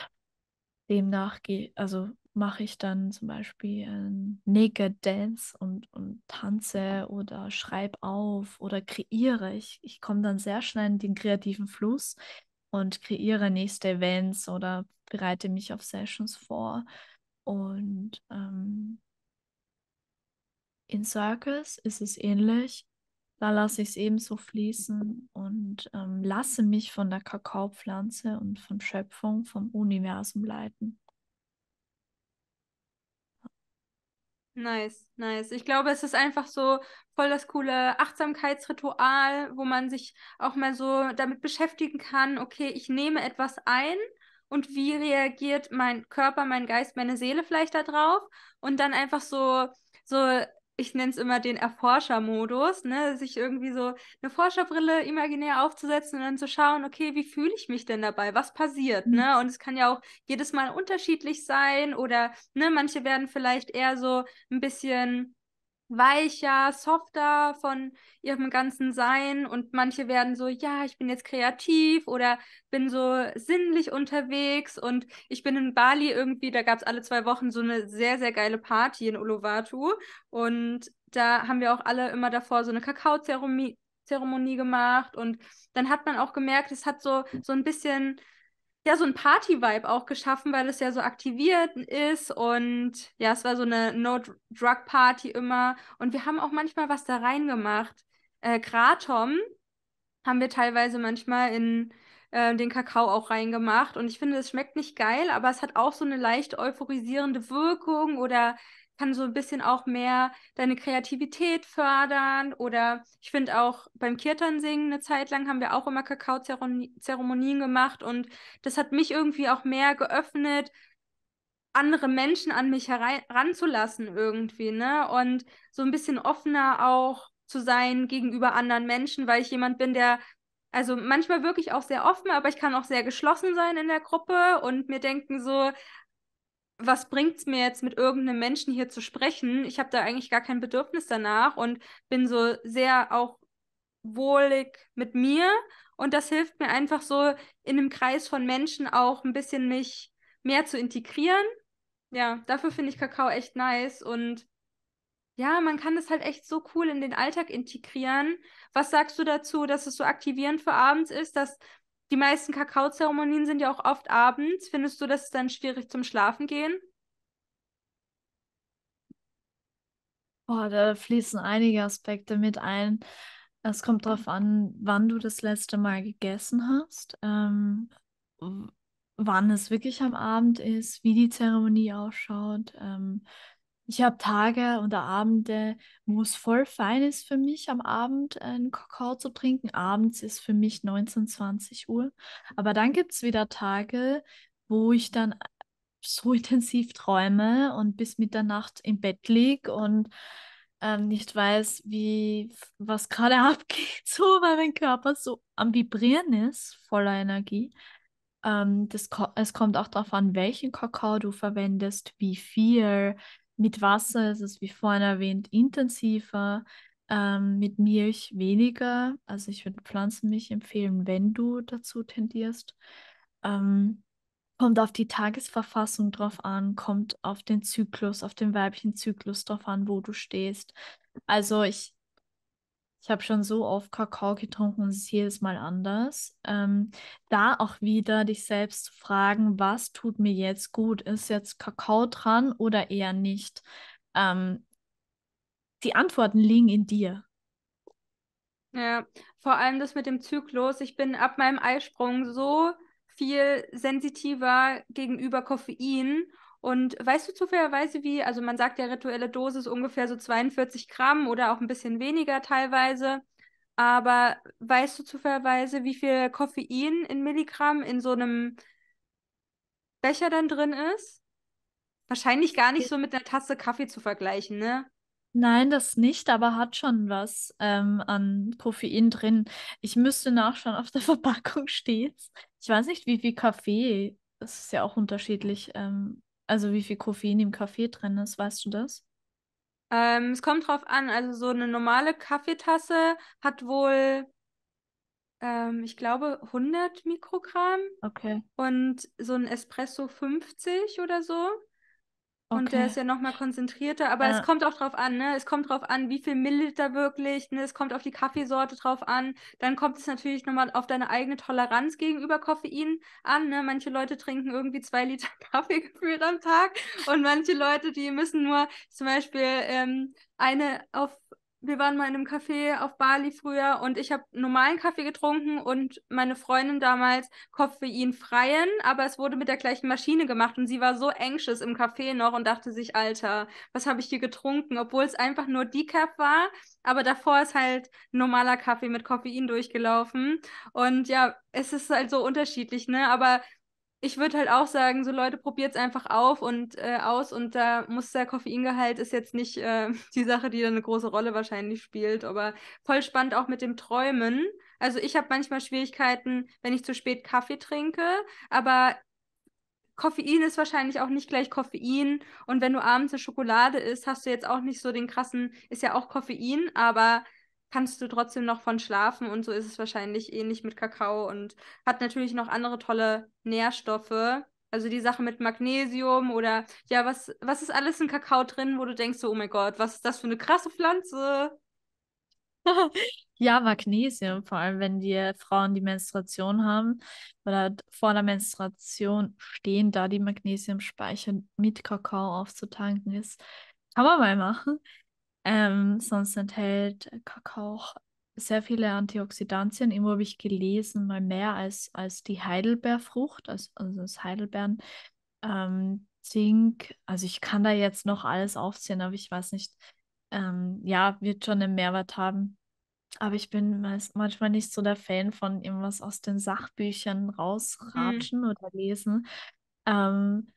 demnach, also mache ich dann zum Beispiel ein ähm, Naked Dance und, und tanze oder schreibe auf oder kreiere. Ich, ich komme dann sehr schnell in den kreativen Fluss und kreiere nächste Events oder bereite mich auf Sessions vor. Und ähm, in Circus ist es ähnlich. Da lasse ich es ebenso fließen und ähm, lasse mich von der Kakaopflanze und von Schöpfung, vom Universum leiten. Nice, nice. Ich glaube, es ist einfach so voll das coole Achtsamkeitsritual, wo man sich auch mal so damit beschäftigen kann, okay, ich nehme etwas ein und wie reagiert mein Körper, mein Geist, meine Seele vielleicht darauf und dann einfach so so ich nenne es immer den Erforschermodus, ne? sich irgendwie so eine Forscherbrille imaginär aufzusetzen und dann zu schauen, okay, wie fühle ich mich denn dabei? Was passiert? Ne? Mhm. Ne? Und es kann ja auch jedes Mal unterschiedlich sein oder ne, manche werden vielleicht eher so ein bisschen weicher, softer von ihrem ganzen Sein und manche werden so, ja, ich bin jetzt kreativ oder bin so sinnlich unterwegs und ich bin in Bali irgendwie, da gab es alle zwei Wochen so eine sehr, sehr geile Party in Uluwatu und da haben wir auch alle immer davor so eine Kakaozeremonie Zeremonie gemacht und dann hat man auch gemerkt, es hat so, so ein bisschen ja so ein Party-Vibe auch geschaffen, weil es ja so aktiviert ist und ja, es war so eine No-Drug-Party immer und wir haben auch manchmal was da reingemacht. Äh, Kratom haben wir teilweise manchmal in äh, den Kakao auch reingemacht und ich finde, es schmeckt nicht geil, aber es hat auch so eine leicht euphorisierende Wirkung oder kann so ein bisschen auch mehr deine Kreativität fördern. Oder ich finde auch beim Kirtan singen eine Zeit lang haben wir auch immer Kakao-Zeremonien gemacht und das hat mich irgendwie auch mehr geöffnet, andere Menschen an mich heranzulassen irgendwie, ne? Und so ein bisschen offener auch zu sein gegenüber anderen Menschen, weil ich jemand bin, der also manchmal wirklich auch sehr offen, aber ich kann auch sehr geschlossen sein in der Gruppe und mir denken so, was bringt es mir jetzt, mit irgendeinem Menschen hier zu sprechen? Ich habe da eigentlich gar kein Bedürfnis danach und bin so sehr auch wohlig mit mir. Und das hilft mir einfach so, in einem Kreis von Menschen auch ein bisschen mich mehr zu integrieren. Ja, dafür finde ich Kakao echt nice. Und ja, man kann das halt echt so cool in den Alltag integrieren. Was sagst du dazu, dass es so aktivierend für abends ist, dass die meisten Kakaozeremonien sind ja auch oft abends. Findest du das dann schwierig zum Schlafen gehen? Boah, da fließen einige Aspekte mit ein. Es kommt darauf an, wann du das letzte Mal gegessen hast, ähm, wann es wirklich am Abend ist, wie die Zeremonie ausschaut. Ähm, ich habe Tage und Abende, wo es voll fein ist für mich, am Abend einen äh, Kakao zu trinken. Abends ist für mich 19, 20 Uhr. Aber dann gibt es wieder Tage, wo ich dann so intensiv träume und bis Mitternacht im Bett liege und ähm, nicht weiß, wie was gerade abgeht, so weil mein Körper so am Vibrieren ist, voller Energie. Ähm, das, es kommt auch darauf an, welchen Kakao du verwendest, wie viel, mit Wasser ist es, wie vorhin erwähnt, intensiver, ähm, mit Milch weniger. Also ich würde Pflanzenmilch empfehlen, wenn du dazu tendierst. Ähm, kommt auf die Tagesverfassung drauf an, kommt auf den Zyklus, auf den weiblichen Zyklus drauf an, wo du stehst. Also ich ich habe schon so oft Kakao getrunken und es ist jedes Mal anders. Ähm, da auch wieder dich selbst zu fragen, was tut mir jetzt gut? Ist jetzt Kakao dran oder eher nicht? Ähm, die Antworten liegen in dir. Ja, vor allem das mit dem Zyklus. Ich bin ab meinem Eisprung so viel sensitiver gegenüber Koffein und weißt du zufälligerweise, wie, also man sagt ja rituelle Dosis ungefähr so 42 Gramm oder auch ein bisschen weniger teilweise. Aber weißt du zufälligerweise, wie viel Koffein in Milligramm in so einem Becher dann drin ist? Wahrscheinlich gar nicht so mit einer Tasse Kaffee zu vergleichen, ne? Nein, das nicht, aber hat schon was ähm, an Koffein drin. Ich müsste nachschauen, auf der Verpackung steht. Ich weiß nicht, wie viel Kaffee. Das ist ja auch unterschiedlich. Ähm, also wie viel Koffein im Kaffee drin ist, weißt du das? Ähm, es kommt drauf an, also so eine normale Kaffeetasse hat wohl, ähm, ich glaube, 100 Mikrogramm. Okay. Und so ein Espresso 50 oder so. Okay. Und der ist ja nochmal konzentrierter, aber ja. es kommt auch drauf an, ne? Es kommt drauf an, wie viel Milliliter wirklich, ne? Es kommt auf die Kaffeesorte drauf an. Dann kommt es natürlich nochmal auf deine eigene Toleranz gegenüber Koffein an, ne? Manche Leute trinken irgendwie zwei Liter Kaffee gefühlt am Tag und manche Leute, die müssen nur zum Beispiel ähm, eine auf wir waren mal in einem Café auf Bali früher und ich habe normalen Kaffee getrunken und meine Freundin damals Koffein freien, aber es wurde mit der gleichen Maschine gemacht und sie war so anxious im Café noch und dachte sich, Alter, was habe ich hier getrunken, obwohl es einfach nur Decaf war, aber davor ist halt normaler Kaffee mit Koffein durchgelaufen und ja, es ist halt so unterschiedlich, ne, aber ich würde halt auch sagen, so Leute, probiert es einfach auf und äh, aus und da muss der Koffeingehalt ist jetzt nicht äh, die Sache, die da eine große Rolle wahrscheinlich spielt, aber voll spannend auch mit dem Träumen. Also ich habe manchmal Schwierigkeiten, wenn ich zu spät Kaffee trinke, aber Koffein ist wahrscheinlich auch nicht gleich Koffein und wenn du abends eine Schokolade isst, hast du jetzt auch nicht so den krassen, ist ja auch Koffein, aber kannst du trotzdem noch von schlafen und so ist es wahrscheinlich ähnlich mit Kakao und hat natürlich noch andere tolle Nährstoffe. Also die Sache mit Magnesium oder ja, was, was ist alles in Kakao drin, wo du denkst, so, oh mein Gott, was ist das für eine krasse Pflanze? ja, Magnesium, vor allem wenn die Frauen die Menstruation haben oder vor der Menstruation stehen, da die Magnesiumspeicher mit Kakao aufzutanken ist. Kann man mal machen. Ähm, sonst enthält Kakao sehr viele Antioxidantien. Immer habe ich gelesen, mal mehr als, als die Heidelbeerfrucht, also, also das Heidelbeeren. Ähm, Zink, also ich kann da jetzt noch alles aufzählen, aber ich weiß nicht. Ähm, ja, wird schon einen Mehrwert haben. Aber ich bin manchmal nicht so der Fan von irgendwas aus den Sachbüchern hm. rausratschen mhm. oder lesen. Ähm,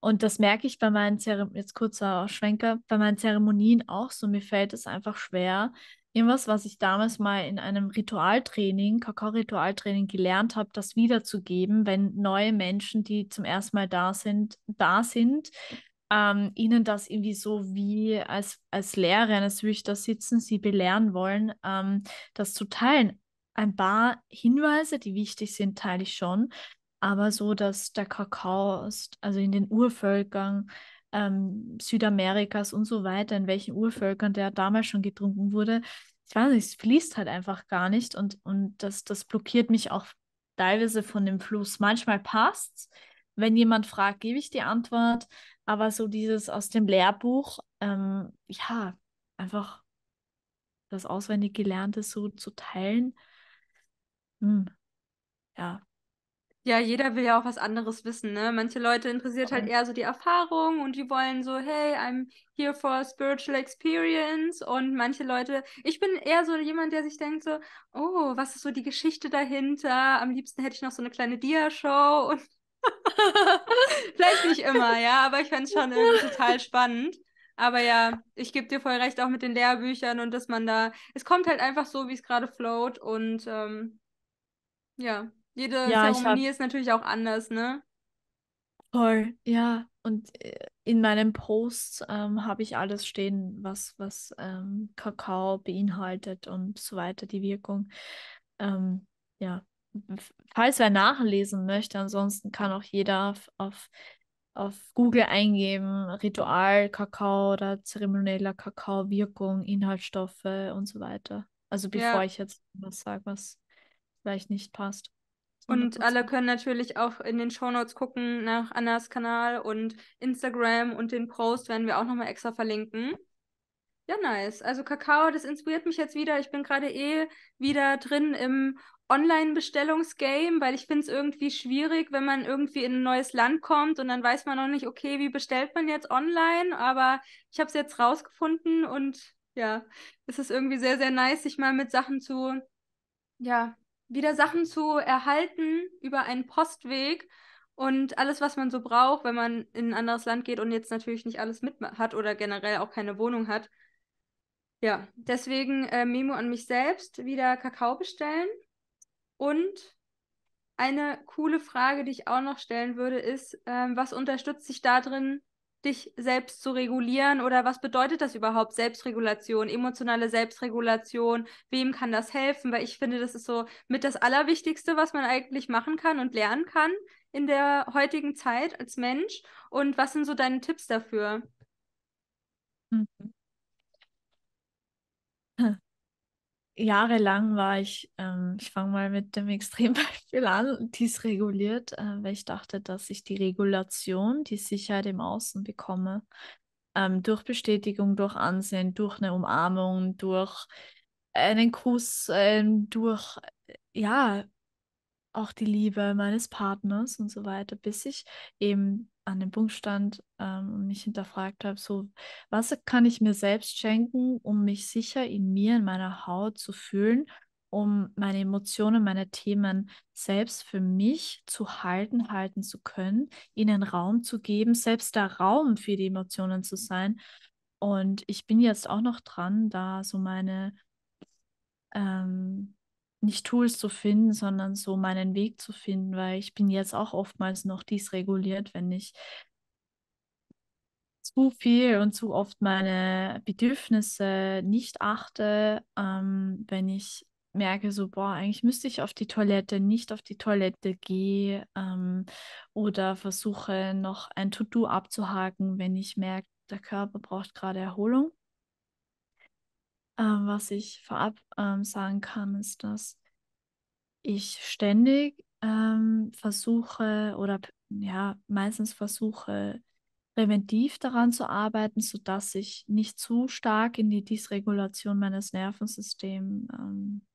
und das merke ich bei meinen Zeremonien, jetzt kurzer Schwenker, bei meinen Zeremonien auch so. Mir fällt es einfach schwer. Irgendwas, was ich damals mal in einem Ritualtraining, Kakao-Ritualtraining gelernt habe, das wiederzugeben, wenn neue Menschen, die zum ersten Mal da sind, da sind, ähm, ihnen das irgendwie so wie als, als Lehrer eines Wüchters sitzen, sie belehren wollen, ähm, das zu teilen. Ein paar Hinweise, die wichtig sind, teile ich schon aber so, dass der Kakao, ist, also in den Urvölkern ähm, Südamerikas und so weiter, in welchen Urvölkern der damals schon getrunken wurde, ich weiß nicht, es fließt halt einfach gar nicht und, und das, das blockiert mich auch teilweise von dem Fluss. Manchmal passt es, wenn jemand fragt, gebe ich die Antwort, aber so dieses aus dem Lehrbuch, ähm, ja, einfach das auswendig Gelernte so zu teilen, hm, ja, ja, jeder will ja auch was anderes wissen, ne? Manche Leute interessiert halt eher so die Erfahrung und die wollen so, hey, I'm here for a spiritual experience. Und manche Leute, ich bin eher so jemand, der sich denkt so, oh, was ist so die Geschichte dahinter? Am liebsten hätte ich noch so eine kleine Dia-Show vielleicht nicht immer, ja, aber ich fände es schon irgendwie total spannend. Aber ja, ich gebe dir voll recht, auch mit den Lehrbüchern und dass man da, es kommt halt einfach so, wie es gerade float und ähm, ja. Jede ja, Zeremonie hab... ist natürlich auch anders, ne? Toll, ja. Und äh, in meinem Post ähm, habe ich alles stehen, was, was ähm, Kakao beinhaltet und so weiter, die Wirkung. Ähm, ja, falls wer nachlesen möchte, ansonsten kann auch jeder auf, auf, auf Google eingeben, Ritual Kakao oder zeremonieller Kakao, Wirkung, Inhaltsstoffe und so weiter. Also bevor ja. ich jetzt was sage, was vielleicht nicht passt. Und 100%. alle können natürlich auch in den Shownotes gucken nach Annas Kanal und Instagram und den Post werden wir auch nochmal extra verlinken. Ja, nice. Also Kakao, das inspiriert mich jetzt wieder. Ich bin gerade eh wieder drin im Online-Bestellungsgame, weil ich finde es irgendwie schwierig, wenn man irgendwie in ein neues Land kommt und dann weiß man noch nicht, okay, wie bestellt man jetzt online, aber ich habe es jetzt rausgefunden und ja, es ist irgendwie sehr, sehr nice, sich mal mit Sachen zu, ja, wieder Sachen zu erhalten über einen Postweg und alles, was man so braucht, wenn man in ein anderes Land geht und jetzt natürlich nicht alles mit hat oder generell auch keine Wohnung hat. Ja, deswegen äh, Memo an mich selbst, wieder Kakao bestellen. Und eine coole Frage, die ich auch noch stellen würde, ist, äh, was unterstützt dich darin, dich selbst zu regulieren oder was bedeutet das überhaupt, Selbstregulation, emotionale Selbstregulation, wem kann das helfen? Weil ich finde, das ist so mit das Allerwichtigste, was man eigentlich machen kann und lernen kann in der heutigen Zeit als Mensch. Und was sind so deine Tipps dafür? Mhm. jahrelang war ich, ähm, ich fange mal mit dem Extrembeispiel an, dysreguliert, äh, weil ich dachte, dass ich die Regulation, die Sicherheit halt im Außen bekomme, ähm, durch Bestätigung, durch Ansehen, durch eine Umarmung, durch einen Kuss, ähm, äh, durch, ja, auch die Liebe meines Partners und so weiter, bis ich eben an dem Punkt stand ähm, und mich hinterfragt habe, so, was kann ich mir selbst schenken, um mich sicher in mir, in meiner Haut zu fühlen, um meine Emotionen, meine Themen selbst für mich zu halten, halten zu können, ihnen Raum zu geben, selbst der Raum für die Emotionen zu sein. Und ich bin jetzt auch noch dran, da so meine ähm, nicht Tools zu finden, sondern so meinen Weg zu finden, weil ich bin jetzt auch oftmals noch dies wenn ich zu viel und zu oft meine Bedürfnisse nicht achte, ähm, wenn ich merke, so, boah, eigentlich müsste ich auf die Toilette, nicht auf die Toilette gehe ähm, oder versuche noch ein To-Do abzuhaken, wenn ich merke, der Körper braucht gerade Erholung. Ähm, was ich vorab ähm, sagen kann, ist, dass ich ständig ähm, versuche oder ja, meistens versuche, präventiv daran zu arbeiten, sodass ich nicht zu stark in die Dysregulation meines Nervensystems ähm,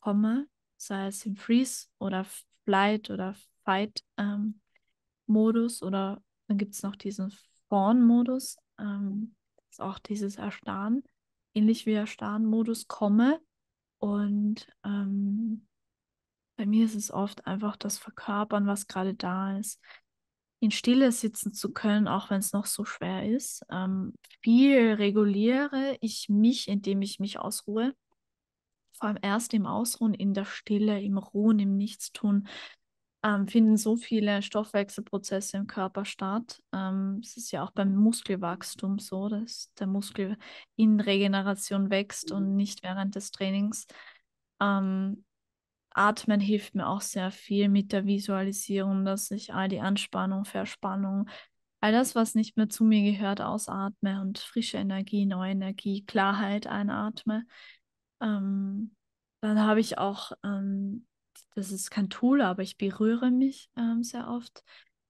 komme, sei es im Freeze oder Flight oder Fight-Modus ähm, oder dann gibt es noch diesen Fawn-Modus, ähm, ist auch dieses Erstarren ähnlich wie der Sternmodus komme. Und ähm, bei mir ist es oft einfach das Verkörpern, was gerade da ist. In Stille sitzen zu können, auch wenn es noch so schwer ist. Ähm, viel reguliere ich mich, indem ich mich ausruhe. Vor allem erst im Ausruhen, in der Stille, im Ruhen, im Nichtstun ähm, finden so viele Stoffwechselprozesse im Körper statt. Ähm, es ist ja auch beim Muskelwachstum so, dass der Muskel in Regeneration wächst mhm. und nicht während des Trainings. Ähm, Atmen hilft mir auch sehr viel mit der Visualisierung, dass ich all die Anspannung, Verspannung, all das, was nicht mehr zu mir gehört, ausatme und frische Energie, neue Energie, Klarheit einatme. Ähm, dann habe ich auch ähm, das ist kein Tool, aber ich berühre mich ähm, sehr oft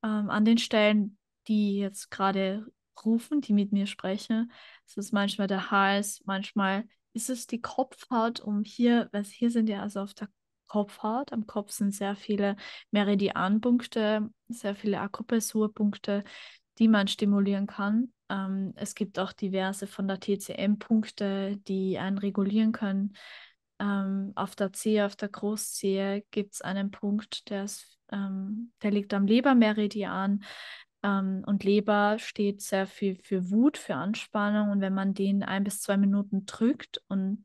ähm, an den Stellen, die jetzt gerade rufen, die mit mir sprechen. Es ist manchmal der Hals, manchmal ist es die Kopfhaut, um hier, weil hier sind ja also auf der Kopfhaut, am Kopf sind sehr viele Meridianpunkte, sehr viele Akupressurpunkte, die man stimulieren kann. Ähm, es gibt auch diverse von der TCM-Punkte, die einen regulieren können ähm, auf der Zehe, auf der Großzehe gibt es einen Punkt, der, ist, ähm, der liegt am Lebermeridian. Ähm, und Leber steht sehr viel für Wut, für Anspannung. Und wenn man den ein bis zwei Minuten drückt und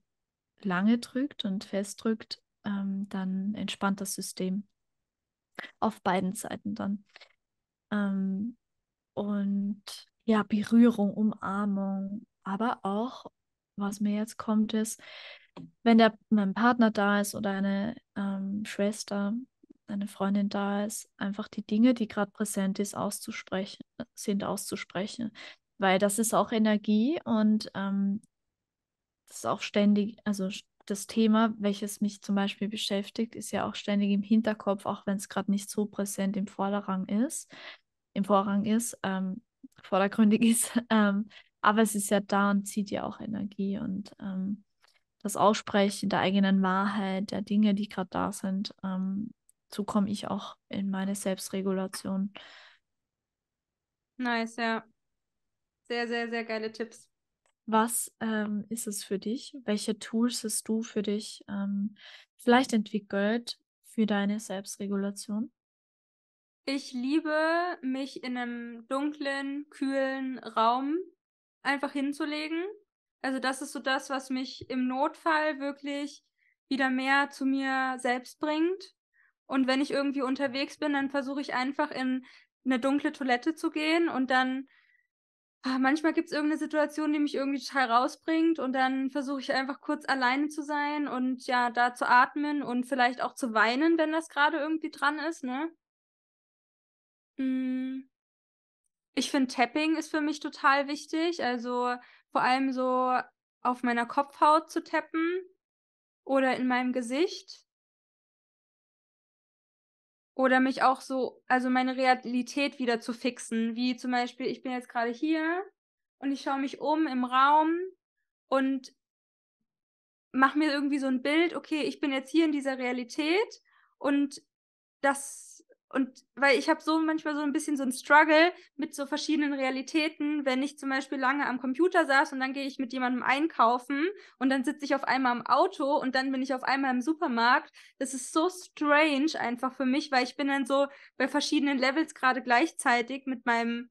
lange drückt und festdrückt, ähm, dann entspannt das System. Auf beiden Seiten dann. Ähm, und ja, Berührung, Umarmung, aber auch, was mir jetzt kommt, ist, wenn der mein Partner da ist oder eine ähm, Schwester, eine Freundin da ist, einfach die Dinge, die gerade präsent ist, auszusprechen, sind auszusprechen. Weil das ist auch Energie und ähm, das ist auch ständig, also das Thema, welches mich zum Beispiel beschäftigt, ist ja auch ständig im Hinterkopf, auch wenn es gerade nicht so präsent im Vorderrang ist, im Vorrang ist, ähm, vordergründig ist. Ähm, aber es ist ja da und zieht ja auch Energie und ähm, das Aussprechen der eigenen Wahrheit, der Dinge, die gerade da sind, ähm, so komme ich auch in meine Selbstregulation. Nice, ja. Sehr, sehr, sehr geile Tipps. Was ähm, ist es für dich? Welche Tools hast du für dich ähm, vielleicht entwickelt für deine Selbstregulation? Ich liebe, mich in einem dunklen, kühlen Raum einfach hinzulegen also das ist so das, was mich im Notfall wirklich wieder mehr zu mir selbst bringt. Und wenn ich irgendwie unterwegs bin, dann versuche ich einfach in eine dunkle Toilette zu gehen und dann ah, manchmal gibt es irgendeine Situation, die mich irgendwie total rausbringt und dann versuche ich einfach kurz alleine zu sein und ja, da zu atmen und vielleicht auch zu weinen, wenn das gerade irgendwie dran ist, ne? Hm. Ich finde Tapping ist für mich total wichtig, also vor allem so auf meiner Kopfhaut zu tappen oder in meinem Gesicht. Oder mich auch so, also meine Realität wieder zu fixen. Wie zum Beispiel, ich bin jetzt gerade hier und ich schaue mich um im Raum und mache mir irgendwie so ein Bild, okay, ich bin jetzt hier in dieser Realität und das und weil ich habe so manchmal so ein bisschen so ein Struggle mit so verschiedenen Realitäten, wenn ich zum Beispiel lange am Computer saß und dann gehe ich mit jemandem einkaufen und dann sitze ich auf einmal im Auto und dann bin ich auf einmal im Supermarkt. Das ist so strange einfach für mich, weil ich bin dann so bei verschiedenen Levels gerade gleichzeitig mit meinem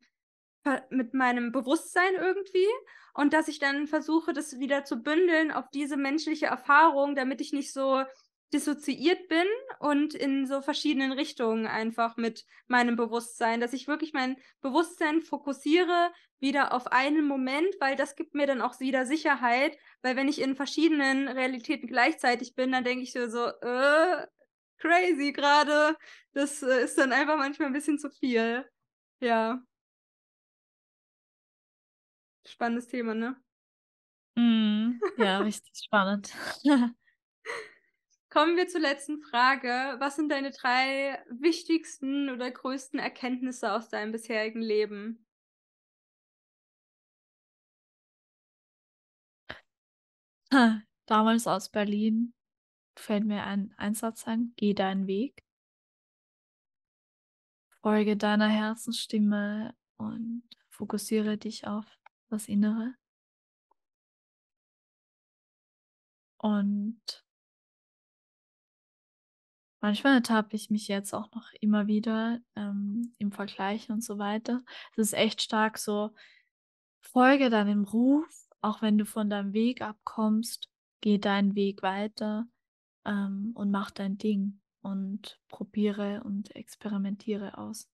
mit meinem Bewusstsein irgendwie und dass ich dann versuche, das wieder zu bündeln auf diese menschliche Erfahrung, damit ich nicht so dissoziiert bin und in so verschiedenen Richtungen einfach mit meinem Bewusstsein, dass ich wirklich mein Bewusstsein fokussiere wieder auf einen Moment, weil das gibt mir dann auch wieder Sicherheit, weil wenn ich in verschiedenen Realitäten gleichzeitig bin, dann denke ich so, so äh, crazy gerade, das äh, ist dann einfach manchmal ein bisschen zu viel. Ja. Spannendes Thema, ne? Mm, ja, richtig spannend. Kommen wir zur letzten Frage. Was sind deine drei wichtigsten oder größten Erkenntnisse aus deinem bisherigen Leben? Damals aus Berlin fällt mir ein, ein Satz ein, geh deinen Weg, folge deiner Herzensstimme und fokussiere dich auf das Innere. Und Manchmal ertappe ich mich jetzt auch noch immer wieder ähm, im Vergleich und so weiter. Es ist echt stark so, folge deinem Ruf, auch wenn du von deinem Weg abkommst, geh deinen Weg weiter ähm, und mach dein Ding und probiere und experimentiere aus.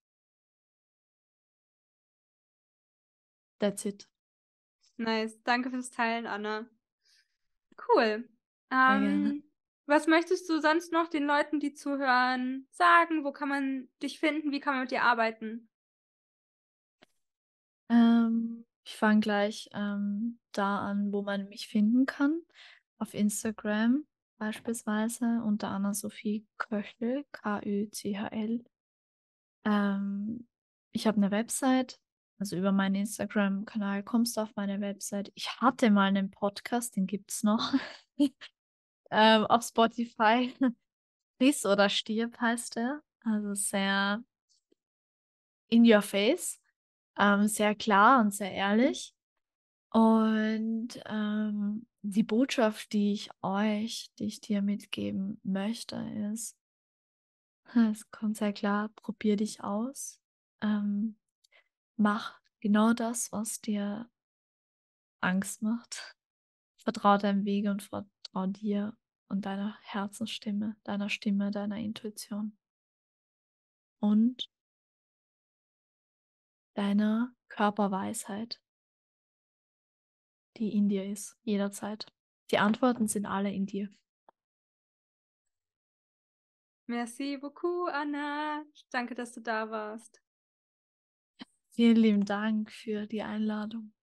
That's it. Nice. Danke fürs Teilen, Anna. Cool. Ähm, was möchtest du sonst noch den Leuten, die zuhören, sagen? Wo kann man dich finden? Wie kann man mit dir arbeiten? Ähm, ich fange gleich ähm, da an, wo man mich finden kann. Auf Instagram beispielsweise unter Anna-Sophie Köchel, K-Ö-C-H-L. Ähm, ich habe eine Website, also über meinen Instagram-Kanal kommst du auf meine Website. Ich hatte mal einen Podcast, den gibt es noch. ähm, auf Spotify. Riss oder Stirb heißt er. Also sehr in your face, ähm, sehr klar und sehr ehrlich. Und ähm, die Botschaft, die ich euch, die ich dir mitgeben möchte, ist, hm, es kommt sehr klar, probier dich aus. Ähm, mach genau das, was dir Angst macht. Vertraue deinem Wege und vertraue dir und deiner Herzensstimme, deiner Stimme, deiner Intuition und deiner Körperweisheit, die in dir ist, jederzeit. Die Antworten sind alle in dir. Merci beaucoup, Anna. Danke, dass du da warst. Vielen lieben Dank für die Einladung.